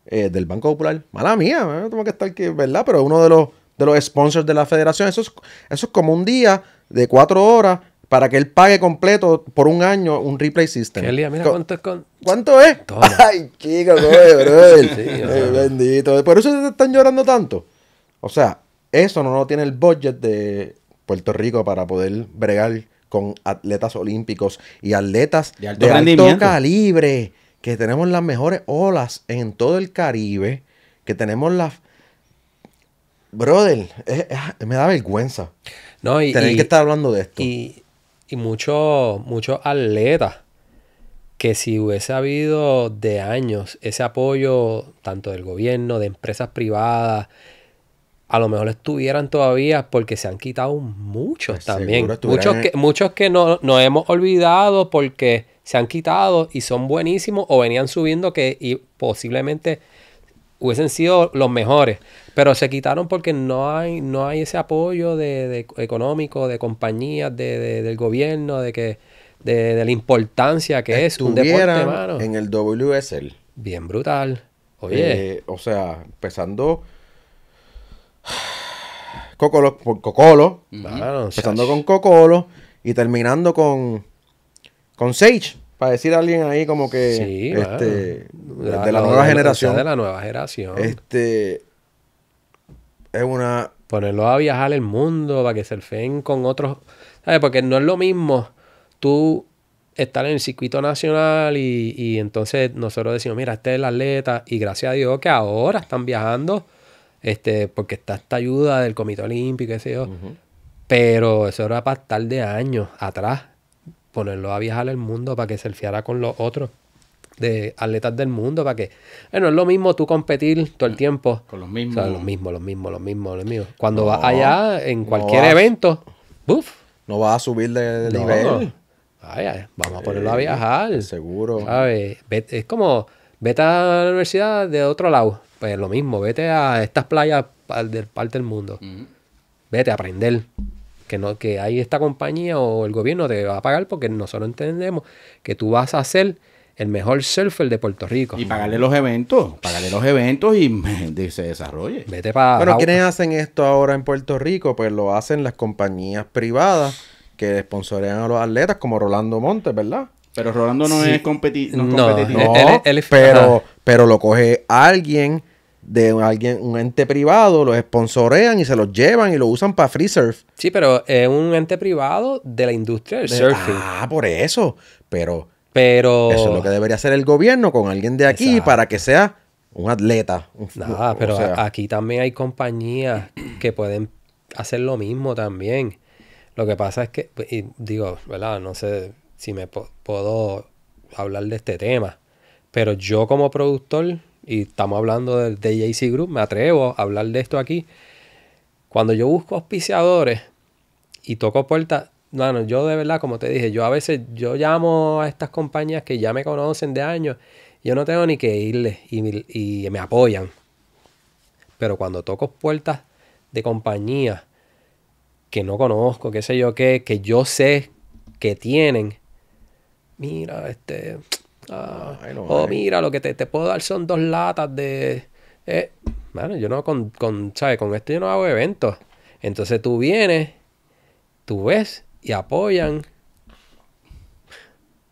eh, del Banco Popular. Mala mía, tengo que estar aquí, ¿verdad? Pero uno de los, de los sponsors de la federación, eso eso es como un día de cuatro horas para que él pague completo por un año un replay system. mira cuánto es con... ¿Cuánto es? [LAUGHS] Ay, chico, brother. [LAUGHS] sí, bendito. Por eso te están llorando tanto. O sea, eso no, no tiene el budget de Puerto Rico para poder bregar con atletas olímpicos y atletas de alto, calibre. Que tenemos las mejores olas en todo el Caribe. Que tenemos las Brother, me da vergüenza no, y, tener que estar hablando de esto. Y y muchos muchos atletas que si hubiese habido de años ese apoyo tanto del gobierno, de empresas privadas, a lo mejor estuvieran todavía porque se han quitado muchos pues también. Muchos que, muchos que no, nos hemos olvidado porque se han quitado y son buenísimos o venían subiendo que y posiblemente hubiesen sido los mejores, pero se quitaron porque no hay, no hay ese apoyo de, económico, de compañías, del gobierno, de que de, la importancia que es un deporte, en el WSL. Bien brutal. Oye. Eh, o sea, empezando... [SIGHS] Cocolo, Cocolo, empezando con Cocolo y terminando con, con Sage para decir a alguien ahí como que sí, este, de, la, nueva generación. De la nueva generación. Este es una ponerlo a viajar el mundo para que surfen con otros, ¿sabes? Porque no es lo mismo tú estar en el circuito nacional y, entonces nosotros decimos, mira, este es el atleta y gracias a Dios que ahora están viajando este porque está esta ayuda del Comité Olímpico, y sé Pero eso era para estar de años atrás ponerlo a viajar el mundo para que se surfeara con los otros de atletas del mundo para que bueno eh, es lo mismo tú competir todo el ah, tiempo con los mismos los mismos los mismos los mismos los cuando va vas allá en cualquier evento ¡buf! no vas a subir de, nivel vamos a ponerlo a eh, viajar seguro a es como vete a la universidad de otro lado pues lo mismo vete a estas playas del parte del mundo vete a aprender que, no, que hay esta compañía o el gobierno te va a pagar porque nosotros entendemos que tú vas a ser el mejor surfer de Puerto Rico. Y pagarle los eventos, pagarle los eventos y [LAUGHS] se desarrolle. Vete para... Bueno, ¿quiénes hacen esto ahora en Puerto Rico? Pues lo hacen las compañías privadas que sponsorean a los atletas como Rolando Montes, ¿verdad? Pero Rolando no es competi no, competitivo. él, es... pero, pero lo coge alguien de alguien, un ente privado, los sponsorean y se los llevan y lo usan para free surf. Sí, pero es un ente privado de la industria del surfing. Ah, por eso. Pero, pero. Eso es lo que debería hacer el gobierno con alguien de aquí para que sea un atleta. Nada, pero aquí también hay compañías que pueden hacer lo mismo también. Lo que pasa es que, pues, digo, ¿verdad? No sé si me puedo hablar de este tema, pero yo como productor y estamos hablando del DJC Group, me atrevo a hablar de esto aquí. Cuando yo busco auspiciadores y toco puertas, bueno, yo de verdad, como te dije, yo a veces yo llamo a estas compañías que ya me conocen de años, yo no tengo ni que irles y, y me apoyan. Pero cuando toco puertas de compañías que no conozco, qué sé yo qué, que yo sé que tienen, mira, este, Ah, oh, mira, lo que te, puedo dar son dos latas de... bueno, eh, yo no con, con, ¿sabes? Con esto yo no hago eventos. Entonces tú vienes, tú ves y apoyan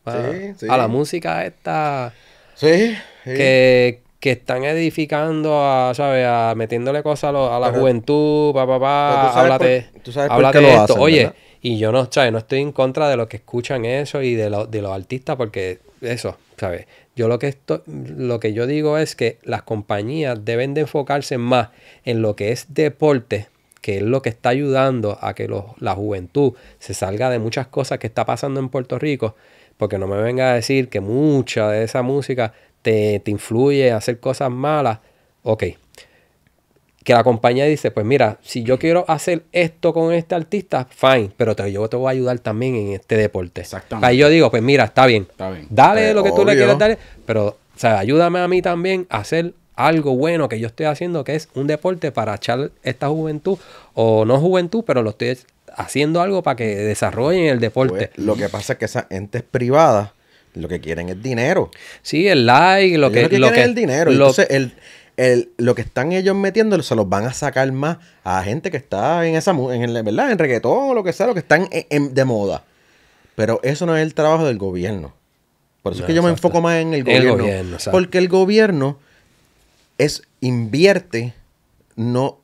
a la música esta. que, que, están edificando, a, ¿sabes? A metiéndole cosas a, la juventud, Pa, pa, pa... tú sabes lo Oye, y yo no, ¿sabes? No estoy en contra de los que escuchan eso y de, de los artistas porque eso, ¿Sabes? Yo lo que, lo que yo digo es que las compañías deben de enfocarse más en lo que es deporte, que es lo que está ayudando a que la juventud se salga de muchas cosas que está pasando en Puerto Rico, porque no me venga a decir que mucha de esa música te, te influye a hacer cosas malas. Ok, que la compañía dice, pues mira, si yo quiero hacer esto con este artista, fine, pero yo te voy a ayudar también en este deporte. Exactamente. Ahí yo digo, pues mira, está bien. Dale lo que tú le quieras dar pero o sea, ayúdame a mí también a hacer algo bueno que yo estoy haciendo, que es un deporte para echar esta juventud, o no juventud, pero lo estoy haciendo algo para que desarrollen el deporte. Pues, lo que pasa es que esas entes privadas lo que quieren es dinero. Sí, el like, lo que, lo que, es el dinero. Entonces, el, lo que están ellos metiendo se los van a sacar más a gente que está en esa en ¿verdad? En reggaetón o lo que sea, lo que están e, de moda. Pero eso no es el trabajo del gobierno. Por eso es que yo me enfoco más en el gobierno. porque el gobierno es invierte no,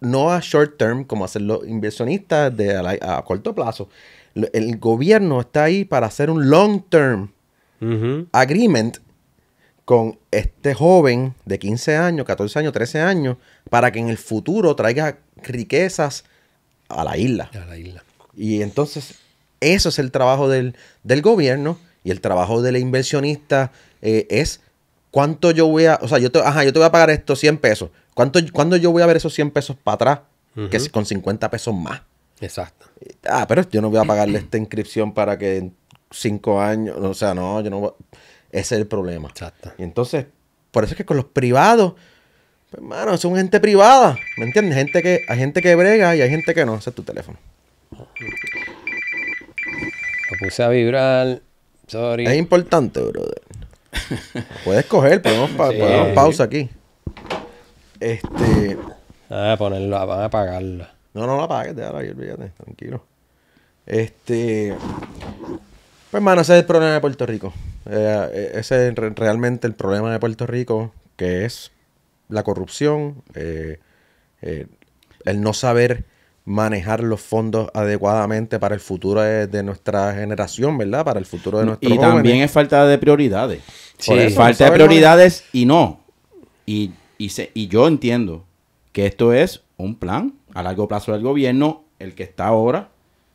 no a short term, como hacen los inversionistas a, corto plazo. El gobierno está ahí para hacer un long term agreement con este joven de 15 años, 14 años, 13 años, para que en el futuro traiga riquezas a la isla. A la isla. Y entonces, eso es el trabajo del, gobierno y el trabajo del inversionista eh, es cuánto yo voy a, o sea, yo te, yo te voy a pagar estos 100 pesos. ¿Cuánto, ¿Cuándo yo voy a ver esos 100 pesos para atrás? Que es con 50 pesos más. Exacto. Ah, pero yo no voy a pagarle esta inscripción para que en 5 años, o sea, no, yo no voy ese es el problema. Exacto. Y entonces, por eso es que con los privados, hermano, pues, son gente privada. ¿Me entiendes? Gente que, hay gente que brega y hay gente que no. Ese es tu teléfono. Lo puse a vibrar. Sorry. Es importante, brother. Puedes coger, podemos, pa pausa aquí. Este. Ah, ponerlo, a apagarlo. No, no la apagues, déjalo ahí, olvídate, tranquilo. Este. Pues, hermano, ese es el problema de Puerto Rico. Eh, eh, ese es realmente el problema de Puerto Rico, que es la corrupción, eh, el no saber manejar los fondos adecuadamente para el futuro de, nuestra generación, ¿verdad? Para el futuro de nuestro Y también es falta de prioridades. falta de prioridades y no. Y, y, y yo entiendo que esto es un plan a largo plazo del gobierno, el que está ahora,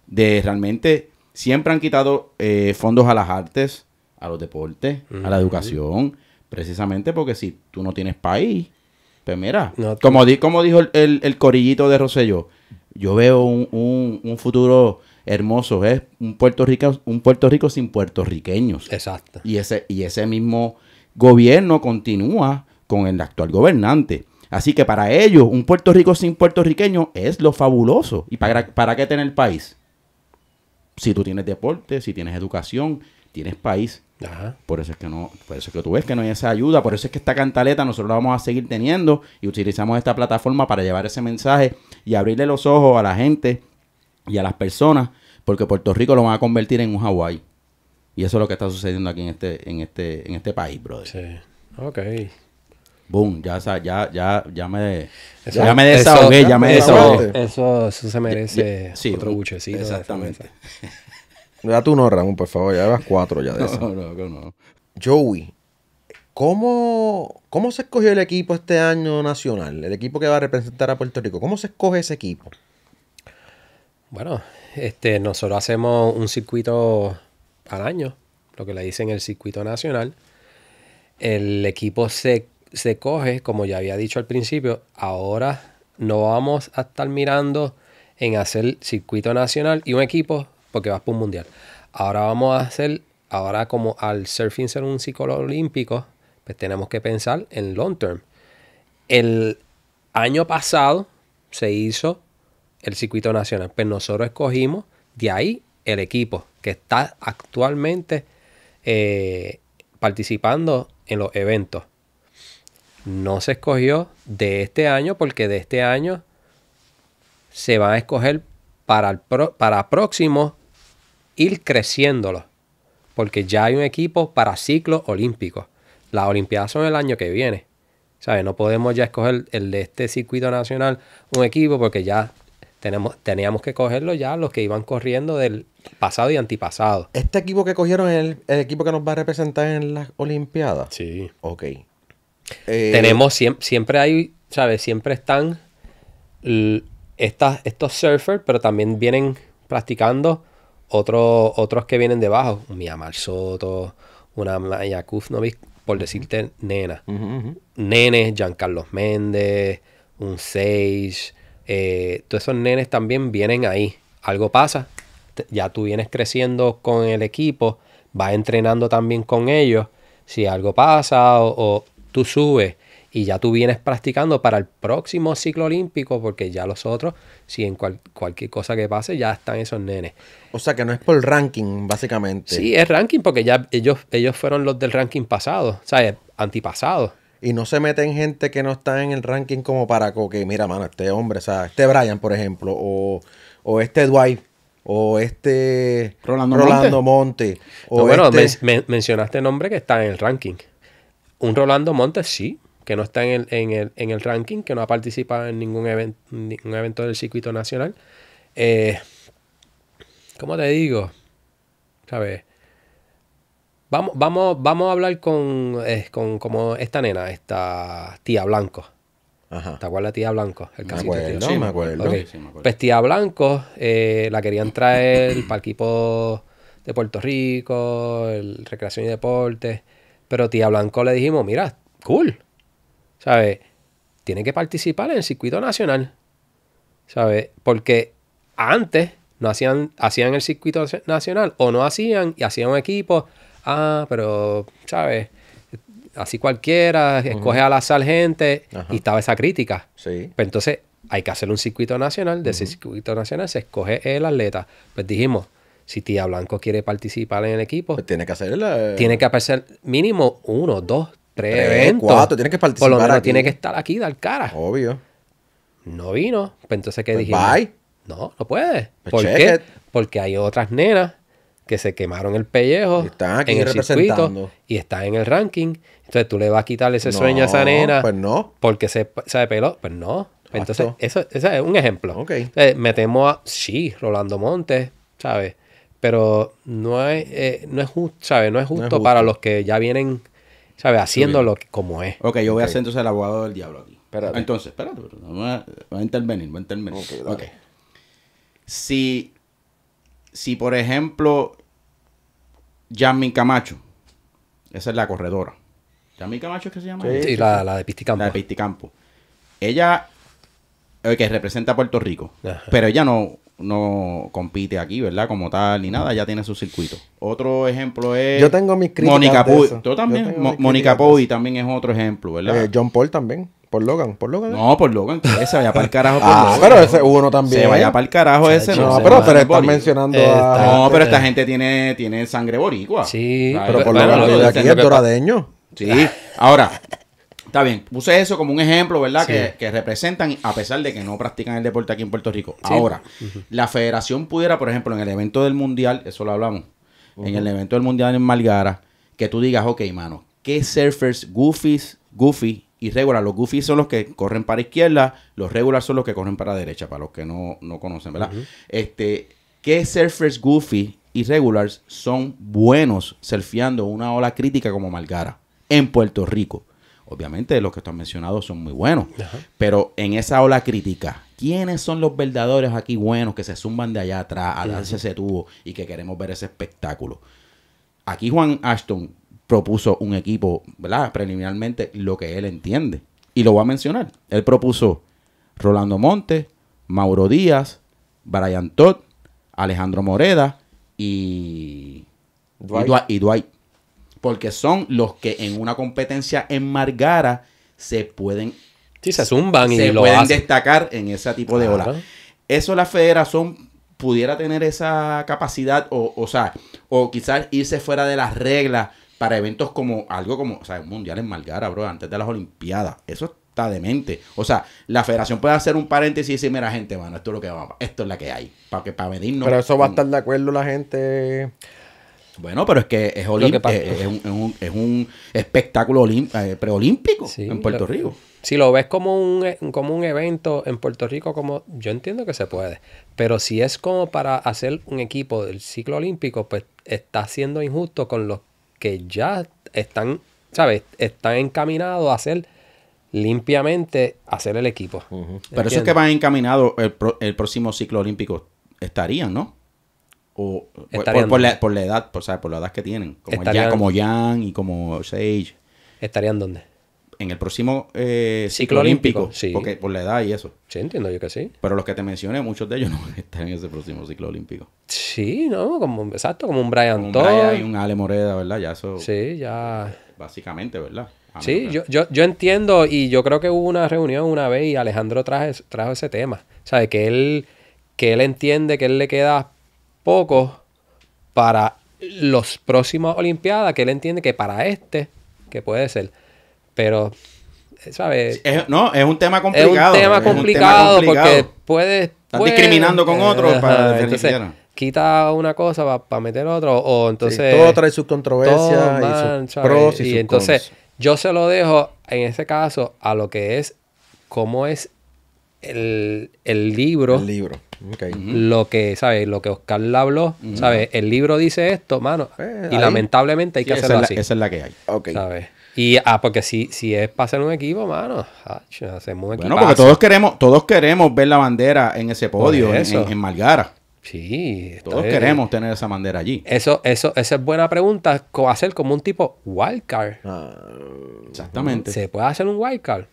de realmente siempre han quitado fondos a las artes, a los deportes, a la educación, precisamente porque si tú no tienes país, pues mira, como, di como dijo el, el, corillito de Rosselló, yo veo un, un, futuro hermoso, es un Puerto Rico, un Puerto Rico sin puertorriqueños. Exacto. Y ese, y ese mismo gobierno continúa con el actual gobernante. Así que para ellos, un Puerto Rico sin puertorriqueños es lo fabuloso. ¿Y para, para qué tener país? Si tú tienes deporte, si tienes educación, tienes país. Por eso es que no, por eso es que tú ves que no hay esa ayuda, por eso es que esta cantaleta nosotros la vamos a seguir teniendo y utilizamos esta plataforma para llevar ese mensaje y abrirle los ojos a la gente y a las personas, porque Puerto Rico lo van a convertir en un Hawái. Y eso es lo que está sucediendo aquí en este, en este, en este país, brother. Sí. Ok. Boom, ya, ya, ya, me, ya me desahogué, ya me desahogué. Eso, se merece ya, sí, otro buchecito. Exactamente tú no, Ramón, por favor. Ya llevas cuatro ya de eso. [LAUGHS] No, no, no. Joey, ¿cómo, se escogió el equipo este año nacional? El equipo que va a representar a Puerto Rico. ¿Cómo se escoge ese equipo? Bueno, este, nosotros hacemos un circuito al año, lo que le dicen el circuito nacional. El equipo se, se coge, como ya había dicho al principio, ahora no vamos a estar mirando en hacer circuito nacional y un equipo porque vas por un mundial. Ahora vamos a hacer, ahora como al surfing ser un ciclo olímpico, pues tenemos que pensar en long term. El año pasado se hizo el circuito nacional, pues nosotros escogimos de ahí el equipo que está actualmente eh, participando en los eventos. No se escogió de este año porque de este año se va a escoger para, el para próximo ir creciéndolo, porque ya hay un equipo para ciclos olímpicos. Las Olimpiadas son el año que viene. ¿Sabes? No podemos ya escoger el de este circuito nacional un equipo porque ya tenemos, teníamos que cogerlo ya los que iban corriendo del pasado y antipasado. ¿Este equipo que cogieron es el, equipo que nos va a representar en las Olimpiadas? Sí. Ok. Eh, tenemos, siempre, hay, ¿sabes? Siempre están estos surfers, pero también vienen practicando otros, que vienen debajo, un Miamar Soto, una Maya por decirte nena. nenes, Nenes, Giancarlos Méndez, un Sage, eh, todos esos nenes también vienen ahí. Algo pasa, ya tú vienes creciendo con el equipo, vas entrenando también con ellos. Si algo pasa o, o tú subes y ya tú vienes practicando para el próximo ciclo olímpico, porque ya los otros, si en cualquier cosa que pase, ya están esos nenes. O sea que no es por ranking, básicamente. Sí, es ranking, porque ya ellos, ellos fueron los del ranking pasado, O es Antipasado. Y no se meten gente que no está en el ranking como para que, mira, mano, este hombre, o sea, este Brian, por ejemplo, o, este Dwight, o este Rolando, Rolando Monte. o bueno, este... mencionaste que está en el ranking. Un Rolando Monte sí, que no está en el, ranking, que no ha participado en ningún, ningún evento del circuito nacional. Eh, ¿Cómo te digo? ¿Sabes? Vamos, vamos, vamos a hablar con, eh, como esta nena, esta tía Blanco. Ajá. ¿Te acuerdas la tía Blanco? sí, me acuerdo. Pues tía Blanco eh, la querían traer para el equipo de Puerto Rico, el Recreación y Deportes. Pero tía Blanco le dijimos, mira, cool, ¿sabes? Tiene que participar en el circuito nacional, ¿sabes? Porque antes no hacían, hacían el circuito nacional o no hacían y hacían un equipo, ah, pero, ¿sabes? Así cualquiera, escoge a la sal gente y estaba esa crítica. Sí. Pero pues entonces hay que hacer un circuito nacional, de ese circuito nacional se escoge el atleta. Pues dijimos, si Tía Blanco quiere participar en el equipo, pues tiene que hacer Tiene que aparecer mínimo uno, dos, tres, Cuatro, tienes que participar. Por lo menos tiene que estar aquí, dar cara. Obvio. No vino. Pues entonces, ¿qué pues No, no puede. Pues ¿Por qué? Porque hay otras nenas que se quemaron el pellejo están aquí en el circuito y están en el ranking. Entonces tú le vas a quitar ese sueño a esa nena. Pues no. Porque se, se peló. Pues no. Entonces, eso, ese es un ejemplo. metemos a, sí, Rolando Montes, ¿sabes? Pero no es, eh, no es justo, ¿sabes? no es justo para los que ya vienen ¿Sabes? Haciéndolo como es. Ok, yo voy a ser entonces el abogado del diablo aquí. Espérate. Entonces, espérate, Voy a intervenir, voy a intervenir. Ok. okay. Si, si, por ejemplo, Jasmine Camacho, esa es la corredora. ¿Jasmine Camacho es que se llama? Sí, la, la, de Pisticampo. La de Pisticampo. Ella, eh, que representa a Puerto Rico, pero ella no no compite aquí, ¿verdad? Como tal, ni nada, ya tiene su circuito. Otro ejemplo es. Yo tengo mis críticas. Mónica Puy. Tú también. Mónica Puy también es otro ejemplo, ¿verdad? Eh, John Paul también. Por Logan, por Logan. No, por Logan, Ese vaya para el carajo. ah, pero ese uno también. Se vaya para el carajo ese. No, no pero estás están mencionando a... No, pero esta gente tiene, tiene sangre boricua. Sí. pero por Logan, lo de aquí es doradeño. Sí. Ahora, Está bien, puse eso como un ejemplo, ¿verdad? Que, representan, a pesar de que no practican el deporte aquí en Puerto Rico. Ahora, la federación pudiera, por ejemplo, en el evento del Mundial, eso lo hablamos, en el evento del Mundial en Malgara, que tú digas, ok, mano, ¿qué surfers, goofies, goofy y regular? Los goofies son los que corren para izquierda, los regular son los que corren para derecha, para los que no, no conocen, ¿verdad? Este, ¿qué surfers, goofy y regulars son buenos surfeando una ola crítica como Malgara en Puerto Rico? Obviamente los que están mencionados mencionado son muy buenos, pero en esa ola crítica, ¿quiénes son los verdaderos aquí buenos que se zumban de allá atrás a darse ese tubo y que queremos ver ese espectáculo? Aquí Juan Ashton propuso un equipo, ¿verdad? Preliminarmente lo que él entiende. Y lo voy a mencionar. Él propuso Rolando Montes, Mauro Díaz, Brian Todd, Alejandro Moreda y Y Dwight porque son los que en una competencia en Margara se pueden sí, se zumban se pueden destacar en ese tipo de ola. Eso la federación pudiera tener esa capacidad o, o sea, o quizás irse fuera de las reglas para eventos como algo como, o sea, un mundial en Margara, bro, antes de las Olimpiadas. Eso está demente. O sea, la federación puede hacer un paréntesis y decir, mira, gente, mano, esto es lo que vamos, esto es la que hay, para que para Pero eso va a estar de acuerdo la gente bueno, pero es que es, eh, es, un, espectáculo eh, preolímpico en Puerto Rico. Si lo ves como un, eh, como un evento en Puerto Rico, como yo entiendo que se puede, pero si es como para hacer un equipo del ciclo olímpico, pues está siendo injusto con los que ya están, ¿sabes? Están encaminados a hacer limpiamente hacer el equipo. Pero eso es que van encaminados el, el próximo ciclo olímpico estarían, ¿no? o por, la, edad, por, por la edad que tienen, como, ya, como Jan y como Sage. ¿Estarían dónde? En el próximo eh, ciclo, olímpico, porque por la edad y eso. Sí, entiendo yo que sí. Pero los que te mencioné, muchos de ellos [LAUGHS] no están en ese próximo ciclo olímpico. Sí, no, como exacto, como un Brian como y un Ale Moreda, ¿verdad? Ya eso. Sí, ya. Básicamente, ¿verdad? sí, yo, yo, yo, entiendo y yo creo que hubo una reunión una vez y Alejandro traje, trajo ese tema. sabe Que él, que él entiende que él le queda poco para los próximos Olimpiadas, que él entiende que para este, que puede ser. Pero, eh, ¿sabes? no, es un tema complicado. Es un tema, complicado, porque puede, puede, discriminando con otros eh, para entonces, quita una cosa para meter otro o entonces todo trae sus controversias y sus pros y, entonces yo se lo dejo en ese caso a lo que es cómo es el, el libro el libro lo que, ¿sabes? Lo que Oscar le habló, ¿sabes? El libro dice esto, mano. Eh, y lamentablemente hay que hacerlo así. Esa es la que hay. Y ah, porque si, si es para hacer un equipo, mano, hacemos un equipo. Bueno, porque todos queremos, todos queremos ver la bandera en ese podio, en, en, Malgara. Sí. Todos queremos tener esa bandera allí. Eso, eso, esa es buena pregunta. Hacer como un tipo wildcard. card ah. exactamente. ¿Se puede hacer un wildcard?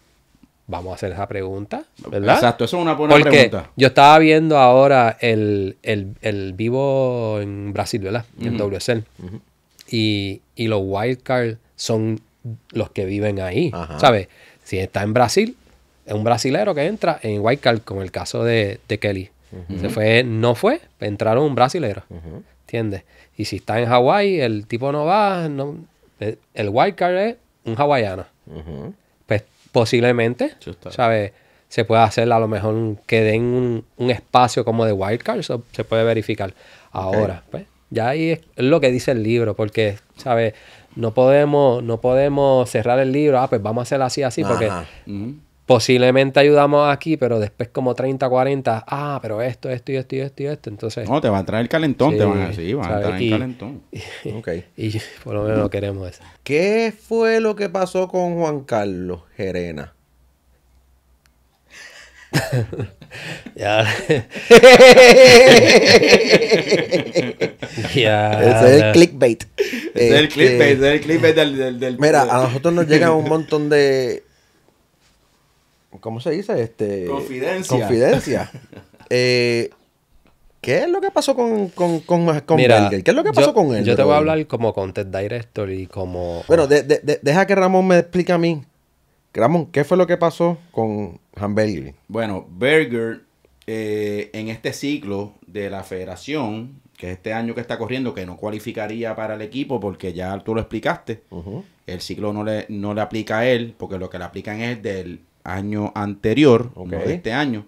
Vamos a hacer esa pregunta, ¿verdad? Exacto, eso es una buena Porque pregunta. Yo estaba viendo ahora el, vivo en Brasil, ¿verdad? En wsn y, y, los wildcards son los que viven ahí, ¿sabes? Si está en Brasil, es un brasilero que entra en wildcard, como el caso de, Kelly. Se fue, no fue, entraron un brasilero. ¿Entiendes? Y si está en Hawái, el tipo no va, no, el wildcard es un hawaiano posiblemente, ¿sabes? Se puede hacer a lo mejor que den un, espacio como de wildcard, eso se puede verificar. Ahora, pues, ya ahí es lo que dice el libro, porque, ¿sabes? No podemos, no podemos cerrar el libro, ah, pues vamos a hacer así, así, porque posiblemente ayudamos aquí, pero después como 30, 40, ah, pero esto, esto y esto y esto y esto. Entonces. No, te va a traer calentón, sí, te van a decir, van a traer y, calentón. Y, [LAUGHS] y por lo menos queremos eso. ¿Qué fue lo que pasó con Juan Carlos Gerena? [LAUGHS] ya. [LAUGHS] ya. Ese es el clickbait. Ese es el clickbait, este, es el clickbait del, del, del Mira, a nosotros nos llegan un montón de ¿cómo se dice? Este, confidencia. Confidencia. [LAUGHS] Eh, ¿Qué es lo que pasó con, con, Berger? ¿Qué es lo que pasó con él? Yo te voy a hablar como content director y como... Bueno, deja que Ramón me explique a mí. Ramón, ¿qué fue lo que pasó con Hamburger? Bueno, Berger eh, en este ciclo de la federación, que es este año que está corriendo, que no cualificaría para el equipo porque ya tú lo explicaste, el ciclo no le, no le aplica a él porque lo que le aplican es del año anterior, o de este año.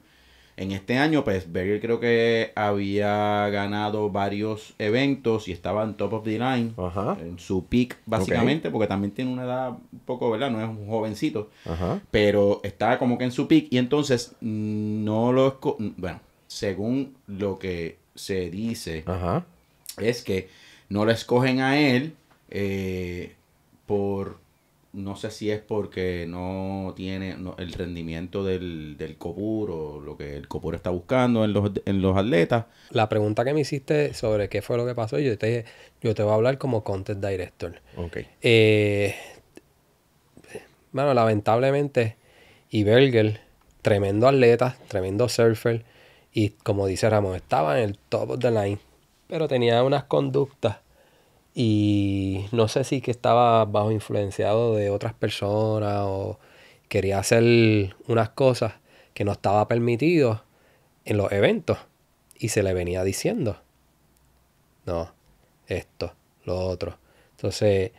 En este año, pues Berger creo que había ganado varios eventos y estaba en top of the line, en su pick básicamente, porque también tiene una edad un poco, ¿verdad? No es un jovencito, pero estaba como que en su pick y entonces mm, no lo... Mm, bueno, según lo que se dice, es que no lo escogen a él eh, por no sé si es porque no tiene el rendimiento del, del copur o lo que el copur está buscando en los, atletas. La pregunta que me hiciste sobre qué fue lo que pasó, yo te yo te voy a hablar como content director. bueno, eh, lamentablemente, y tremendo atleta, tremendo surfer, y como dice Ramón, estaba en el top of the line, pero tenía unas conductas y no sé si que estaba bajo influenciado de otras personas o quería hacer unas cosas que no estaba permitido en los eventos y se le venía diciendo no esto lo otro entonces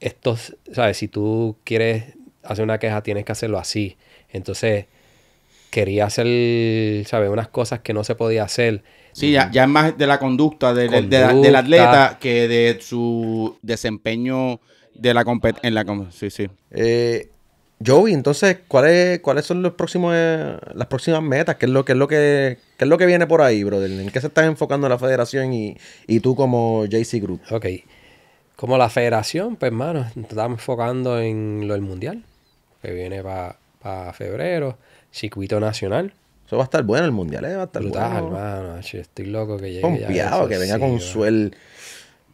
esto, sabes si tú quieres hacer una queja tienes que hacerlo así entonces quería hacer sabes unas cosas que no se podía hacer Sí, ya, es más de la conducta, del atleta que de su desempeño de la en la sí, sí. Eh, Joey, entonces, ¿cuáles cuáles son los próximos eh, las próximas metas? ¿Qué es lo que es lo que lo que viene por ahí, brother? ¿En qué se está enfocando la Federación y, tú como JC Group? Ok. Como la Federación, pues hermano, estamos enfocando en lo del mundial que viene para febrero, circuito nacional va a estar bueno el mundial, eh, Va a estar bueno. Estoy loco que llegue. ya que venga sí, suel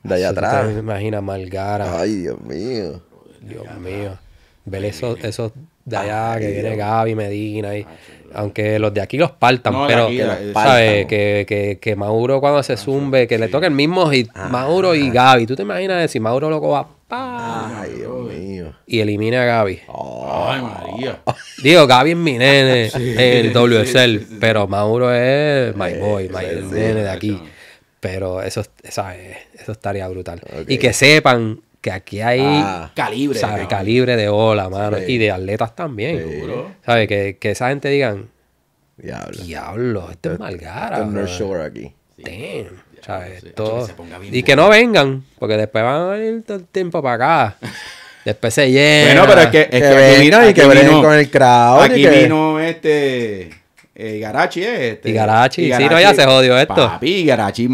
de allá atrás. Me imagina Malgara. Ay, Dios mío. Dios mío. Ver esos, de allá que viene Gaby, Medina. Y, aunque los de aquí los partan, pero, Que, que, Mauro cuando se ah, zumbe, que le toque el mismo y ah. Mauro y ah. Gaby. ¿Tú te imaginas si Mauro loco va Ay, Y elimina a Gaby. Ay, María. [LAUGHS] Digo, Gaby es mi nene [LAUGHS] el WSL, pero Mauro es my boy, my nene de aquí. Pero eso, ¿sabes? eso estaría brutal. Y que sepan que aquí hay calibre, ah. calibre de ola, mano. Y de atletas también. ¿Sabes? Que, esa gente digan, Diablo. Diablo, esto es Malgara. Este North aquí. Damn y que no vengan, porque después van a ir todo el tiempo para acá. [LAUGHS] Después se llena. Bueno, pero es que, es vino, y que con el crowd. Aquí vino este. Eh, Y eh, este. Igarachi, sí, no, ya se jodió esto. Papi, Igarachi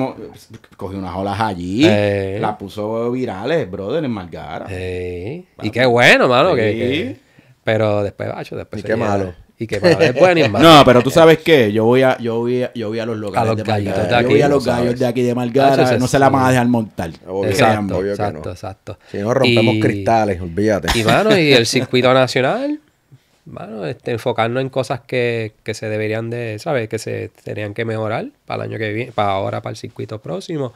cogió unas olas allí, la puso virales, brother, en Margara. Eh. Y qué bueno, mano, Pero después, bacho, después. Y qué malo y que para después más. No, pero tú sabes qué, yo voy a, yo voy a, yo voy a los locales a los de yo voy a los gallos de aquí de ah, Margara, no se la van a dejar montar. exacto, exacto, exacto. Si no rompemos cristales, olvídate. Y bueno, y el [LAUGHS] circuito nacional, mano, este, enfocarnos en cosas que, que se deberían de, ¿sabes? Que se tenían que mejorar para el año que viene, para ahora, para el circuito próximo.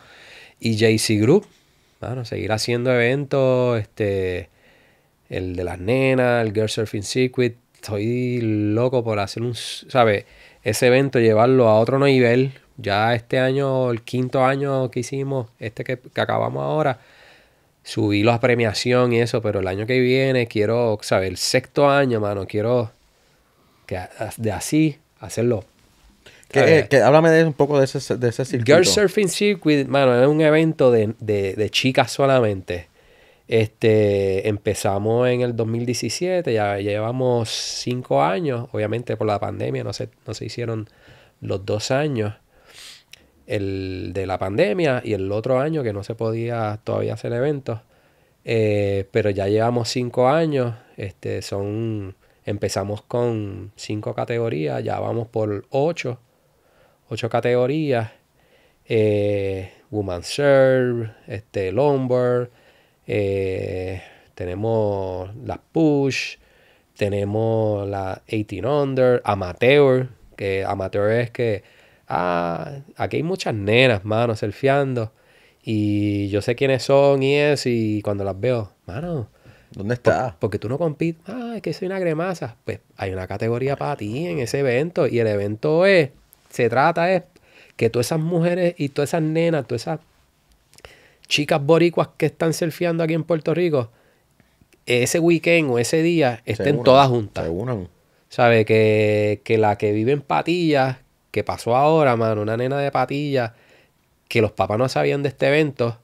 Y JC Group, bueno, seguir haciendo eventos, este, el de las nenas, el Girl Surfing Circuit, estoy loco por hacer un, ¿sabes? Ese evento, llevarlo a otro nivel. Ya este año, el quinto año que hicimos, este que, acabamos ahora, subí la premiación y eso, pero el año que viene quiero, ¿sabes? El sexto año, mano, quiero que de así hacerlo. Eh, que, háblame de un poco de ese, de ese circuito. Girl Surfing Circuit, mano, es un evento de, de chicas solamente. Este, empezamos en el 2017, ya llevamos cinco años, obviamente por la pandemia no se, hicieron los dos años el de la pandemia y el otro año que no se podía todavía hacer eventos, eh, pero ya llevamos cinco años, este, son, empezamos con cinco categorías, ya vamos por ocho, 8 categorías, Woman's eh, Woman Serve, este, eh, tenemos las Push, tenemos la 18 Under, Amateur, que Amateur es que, ah, aquí hay muchas nenas, mano, surfeando. Y yo sé quiénes son y es, y cuando las veo, mano, ¿Dónde está? porque tú no compites. Ah, es que soy una gremasa. Pues hay una categoría para ti en ese evento. Y el evento es, se trata es que todas esas mujeres y todas esas nenas, todas esas chicas boricuas que están surfeando aquí en Puerto Rico, ese weekend o ese día estén todas juntas. Seguro. ¿Sabe? Que, que la que vive en Patillas, que pasó ahora, mano, una nena de Patillas, que los papás no sabían de este evento,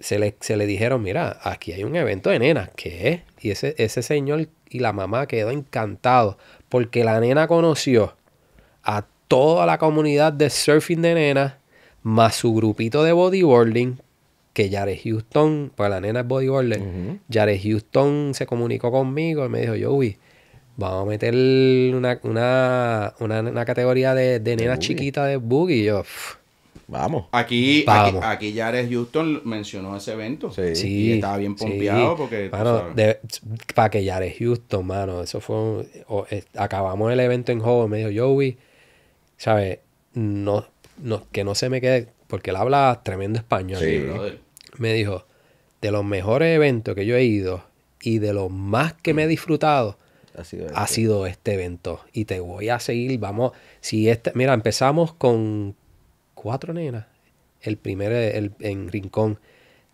se le, dijeron, mira, aquí hay un evento de nenas, ¿qué es? Y ese, ese señor y la mamá quedó encantado porque la nena conoció a toda la comunidad de surfing de nenas más su grupito de bodyboarding, que Jared Houston, para pues la nena es bodyboarder, Jared Houston se comunicó conmigo y me dijo, Joey, vamos a meter una, categoría de, de nenas chiquitas de boogie. yo, Vamos. Aquí, Vamos. aquí, Jared Houston mencionó ese evento. y estaba bien pompeado porque. para que Jared Houston, mano, eso fue. Eh, acabamos el evento en joven, Me dijo, Joey, ¿sabes? No, no, que no se me quede, porque él habla tremendo español. me dijo, de los mejores eventos que yo he ido y de los más que me he mm. disfrutado, ha este. sido, este. evento. Y te voy a seguir, vamos, si este, mira, empezamos con cuatro nenas, el primer en Rincón.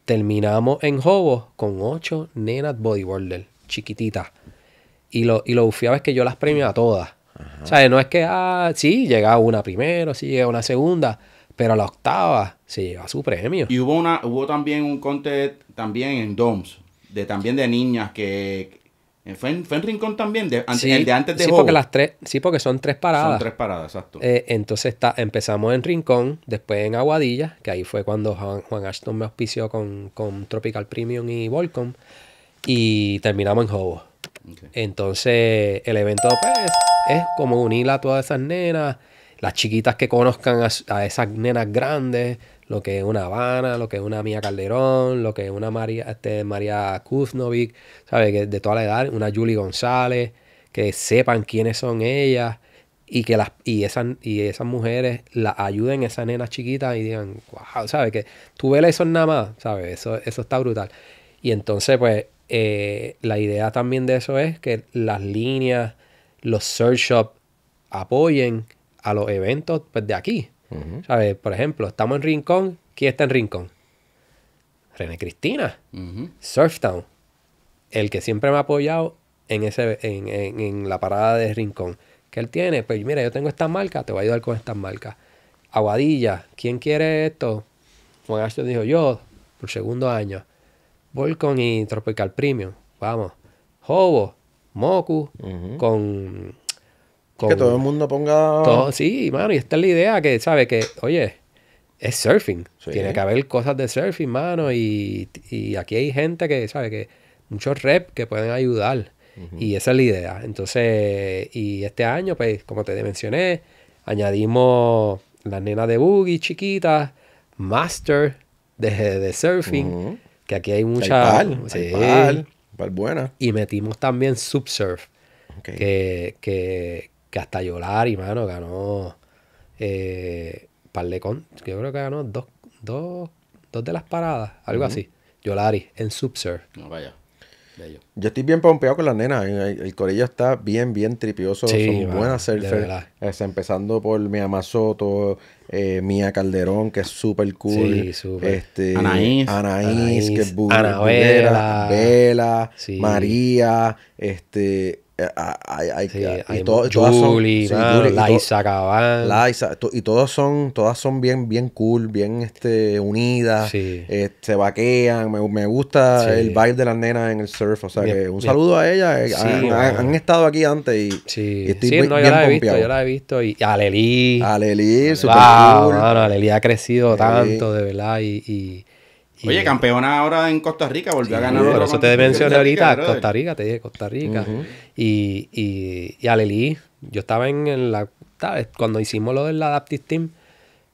Terminamos en Jobo con ocho nenas bodyboarder, chiquititas. Y lo, y lo bufiaba es que yo las premio a todas. O sea, no es que, ah, sí, llega una primero, sí, llega una segunda, pero la octava se lleva su premio. Y hubo una hubo también un contest también en DOMS, de también de niñas que eh, fue en, Rincón también, de, el de antes de sí, porque las tres, sí, porque son tres paradas. Son tres paradas, exacto. Eh, entonces está, empezamos en Rincón, después en Aguadilla, que ahí fue cuando Juan, Juan Ashton me auspició con, con Tropical Premium y Volcom, y terminamos en Hobo. Entonces, el evento pues, es como unir a todas esas nenas, las chiquitas que conozcan a, esas nenas grandes, lo que es una Habana, lo que es una Mía Calderón, lo que es una María, este, María Kuznovic, sabe Que de toda la edad, una Julie González, que sepan quiénes son ellas y que las y esas y esas mujeres la ayuden a esas nenas chiquitas y digan, wow, ¿sabes? Que tú ves eso nada más, ¿sabes? Eso, eso está brutal. Y entonces, pues, eh, la idea también de eso es que las líneas, los search shops apoyen a los eventos pues, de aquí. ¿Sabes? Por ejemplo, estamos en Rincón. ¿Quién está en Rincón? René Cristina. Surf Town Surftown. El que siempre me ha apoyado en, ese, en, en, la parada de Rincón. Que él tiene? Pues mira, yo tengo esta marca, te voy a ayudar con estas marcas. Aguadilla, ¿quién quiere esto? Juan Ashton dijo yo, por segundo año. Volcon y Tropical Premium. Vamos. Hobo, Moku, con, Que todo el mundo ponga. sí, mano, y esta es la idea que, sabe Que, oye, es surfing. Tiene que haber cosas de surfing, mano. Y, y aquí hay gente que, sabe Que muchos rep que pueden ayudar. Y esa es la idea. Entonces, y este año, pues, como te mencioné, añadimos las nenas de boogie chiquitas, master de, de surfing. Que aquí hay mucha. pal, pal, buena. Y metimos también Subsurf. Que, que, que, hasta Yolari, mano, ganó. Eh, par con, yo creo que ganó dos, dos, de las paradas, algo así. Yolari en Subsurf. No, ah, vaya. Yo estoy bien pompeado con las nenas. El, el está bien, bien tripioso. Son buenas surfers. empezando por Mia Masoto, eh, Mía Calderón, que es súper cool. Este, Anaís, Anaís, que es Ana Vela, María, este, eh, hay, hay, sí, y hay todas son, sí, Julie, Liza, y, todas son, todas son bien, bien cool, bien este, unidas, sí. Eh, se vaquean, me, me gusta el baile de las nenas en el surf, o sea que un saludo a ellas, eh, han, estado aquí antes y, y estoy bien, no, yo la he visto, yo la he visto y Aleli, Aleli, super wow, cool. mano, Aleli ha crecido tanto de verdad y, y Oye, campeona ahora en Costa Rica, volvió a ganar. Pero eso te mencioné ahorita, Costa Rica, te dije Costa Rica. Y, y, yo estaba en, la. Cuando hicimos lo del Adaptive Team,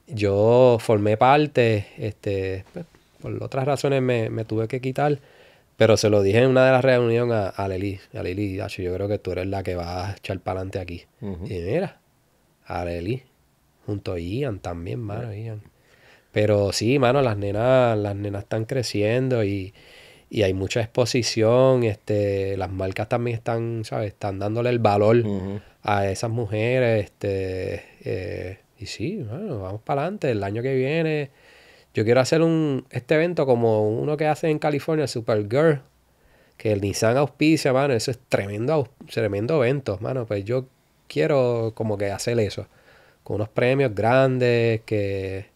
yo formé parte, este, pues, por otras razones me, tuve que quitar, pero se lo dije en una de las reuniones a, Aleli yo creo que tú eres la que va a echar para adelante aquí. Y mira, a junto a Ian también, mano, Ian. Pero sí, mano, las nenas, las nenas están creciendo y, hay mucha exposición, este, las marcas también están, ¿sabes? Están dándole el valor a esas mujeres, este, eh, y sí, bueno, vamos para adelante, el año que viene. Yo quiero hacer un, este evento como uno que hace en California, Supergirl, que el Nissan auspicia, mano, eso es tremendo, tremendo evento, mano, pues yo quiero como que hacer eso, con unos premios grandes que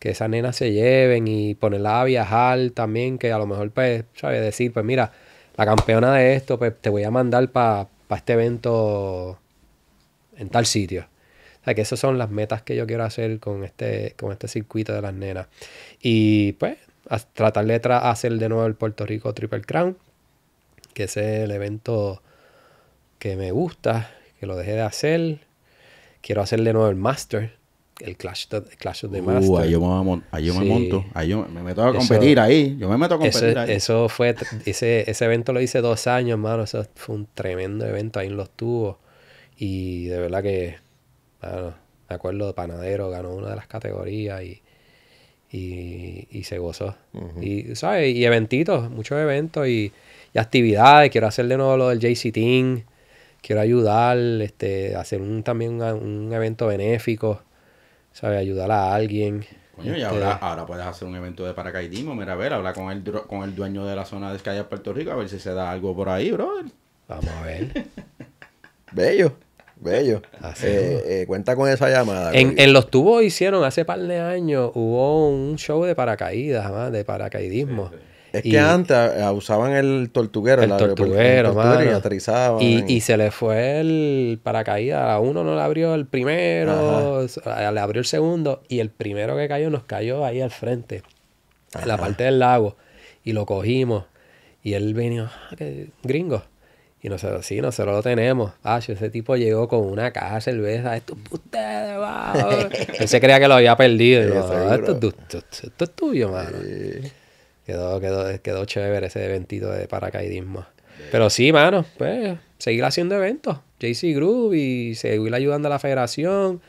que esas nenas se lleven y ponerla a viajar también, que a lo mejor, pues, ¿sabes? Decir, pues mira, la campeona de esto, pues te voy a mandar para este evento en tal sitio. O sea, que esas son las metas que yo quiero hacer con este, con este circuito de las nenas. Y pues, tratar de hacer de nuevo el Puerto Rico Triple Crown, que es el evento que me gusta, que lo dejé de hacer. Quiero hacer de nuevo el Master, el Clash, of the uh, Masters. ahí yo, me, monto, ahí yo me meto a competir ahí, yo me meto a competir fue, ese, ese evento lo hice dos años, hermano, eso fue un tremendo evento ahí en los tubos y de verdad que, bueno, me acuerdo de Panadero, ganó una de las categorías y, se gozó. Y, ¿sabes? Y eventitos, muchos eventos y, actividades, quiero hacer de nuevo lo del JC Team. Quiero ayudar, este, hacer también un evento benéfico. ¿sabes? Ayudar a alguien. Coño, y este, ahora, ahora, puedes hacer un evento de paracaidismo, mira, a ver, habla con el, con el dueño de la zona de Sky Puerto Rico, a ver si se da algo por ahí, brother. Vamos a ver. [LAUGHS] Bello. Bello. Eh, eh, cuenta con esa llamada. En, los tubos hicieron hace par de años, hubo un show de paracaídas, ¿ah? de paracaidismo. Es que antes eh, usaban el tortuguero, el, la, tortuguero, el y Y, se le fue el paracaídas. A uno no le abrió el primero, le abrió el segundo. Y el primero que cayó nos cayó ahí al frente, en la parte del lago. Y lo cogimos. Y él vino, ah, qué gringo. Y nosotros, sí, nosotros lo tenemos. Ah, ese tipo llegó con una caja de cerveza. Esto es [LAUGHS] Él se creía que lo había perdido. esto, es tuyo, mano. Quedó, quedó, quedó chévere ese eventito de paracaidismo. Pero sí, mano, pues seguir haciendo eventos. JC Group y seguir ayudando a la federación.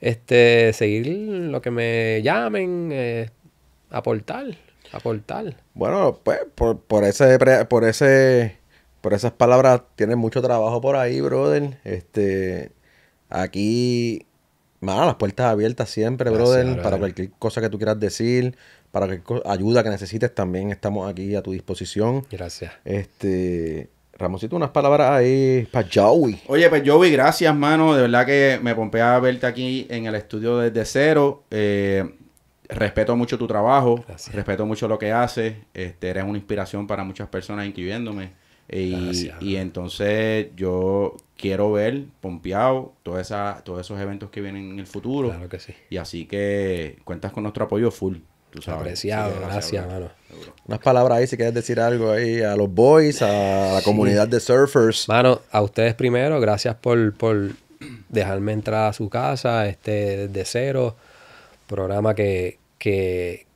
Este, seguir lo que me llamen, eh, aportar, aportar. Bueno, pues por, ese por ese por esas palabras tienes mucho trabajo por ahí, brother. Este aquí mano, las puertas abiertas siempre, brother, para cualquier cosa que tú quieras decir para que ayuda que necesites, también estamos aquí a tu disposición. Gracias. Este, Ramosito, unas palabras ahí para Joey. Oye, pues Joey, gracias, mano. De verdad que me pompea verte aquí en el estudio desde cero. Eh, respeto mucho tu trabajo, gracias. respeto mucho lo que haces. Este, eres una inspiración para muchas personas, incluyéndome. Y, y entonces yo quiero ver pompeado todos esos eventos que vienen en el futuro. Claro que sí. Y así que cuentas con nuestro apoyo full. Apreciado, gracias, mano. Unas palabras ahí si quieres decir algo ahí a los boys, a la comunidad de surfers. Mano, a ustedes primero, gracias por, dejarme entrar a su casa, este desde cero. Programa que,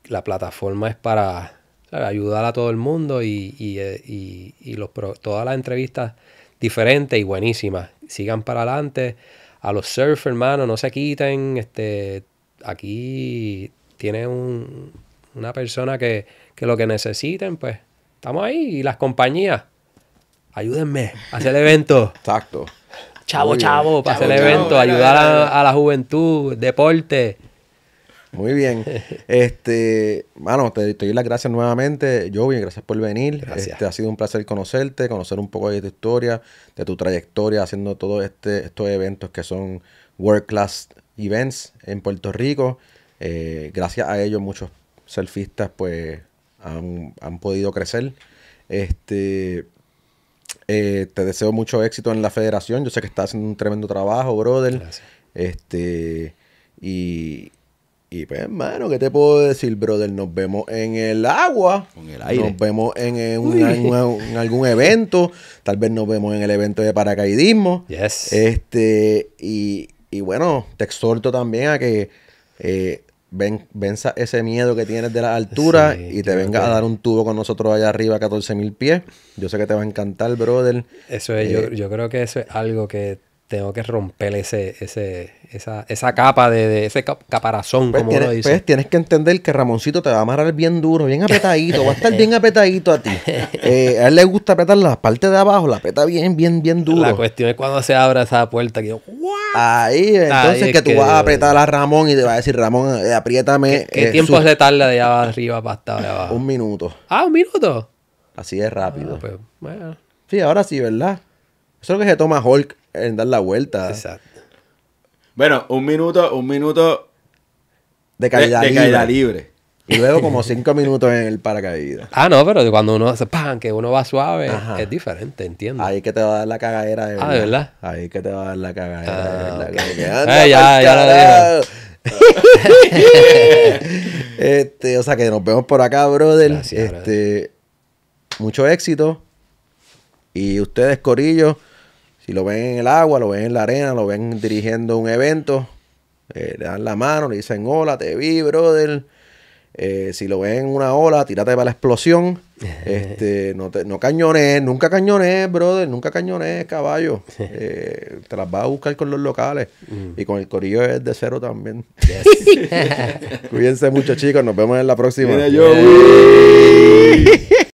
la plataforma es para ayudar a todo el mundo y, eh, los, todas las entrevistas diferentes y buenísimas. Sigan para adelante. A los surfers, hermano, no se quiten. Este, aquí tiene un, una persona que, lo que necesiten, pues estamos ahí. Y las compañías, ayúdenme a hacer el [LAUGHS] evento. Exacto. Chavo, chavo, para hacer el evento, ayudar a, la juventud, deporte. Muy bien. [LAUGHS] Este, bueno te, doy las gracias nuevamente, bien gracias por venir. Este, ha sido un placer conocerte, conocer un poco de tu historia, de tu trayectoria haciendo todos este, estos eventos que son World Class Events en Puerto Rico. Eh, gracias a ellos muchos surfistas pues han, podido crecer. Este, eh, te deseo mucho éxito en la federación. Yo sé que estás haciendo un tremendo trabajo, brother. Este, y, y pues, hermano, ¿qué te puedo decir, brother? Nos vemos en el agua. Nos vemos en, algún evento. Tal vez nos vemos en el evento de paracaidismo. Este, y bueno, te exhorto también a que eh, ven, venza ese miedo que tienes de la altura y te vengas a dar un tubo con nosotros allá arriba a mil pies. Yo sé que te va a encantar, brother. Eso es, yo, eh, yo creo que eso es algo que tengo que romper ese, ese, esa, capa de, ese caparazón, pues como lo dice. Pues tienes que entender que Ramoncito te va a amarrar bien duro, bien apretadito, va a estar bien [LAUGHS] apretadito a ti. Eh, a él le gusta apretar la parte de abajo, la apreta bien, bien, bien duro. La cuestión es cuando se abra esa puerta que Ahí, entonces que tú vas a apretar a Ramón y te va a decir, Ramón, eh, apriétame. ¿Qué, eh, tiempo se tarda de allá arriba para estar abajo? Un minuto. Ah, un minuto. Así es rápido. Ah, pues, sí, ahora sí, ¿verdad? Eso es lo que se toma Hulk en dar la vuelta. Exacto. Bueno, un minuto, un minuto de calidad, libre. Y luego como cinco minutos en el paracaídas. Ah, no, pero cuando uno hace pan, que uno va suave, es diferente, entiendo. Ahí que te va a dar la cagadera. De ah, ¿de verdad? Ahí que te va a dar la cagadera. Ah, okay. Eh, ya, ya [LAUGHS] este, o sea que nos vemos por acá, brother. Gracias, este, brother. mucho éxito. Y ustedes, Corillo. Si lo ven en el agua, lo ven en la arena, lo ven dirigiendo un evento, eh, le dan la mano, le dicen hola, te vi, brother. Eh, si lo ven en una ola, tírate para la explosión. [LAUGHS] este, no, cañones, nunca cañones, brother, nunca cañones, caballo. [LAUGHS] Eh, te las vas a buscar con los locales mm. y con el corillo es de cero también. [LAUGHS] Cuídense mucho, chicos. Nos vemos en la próxima.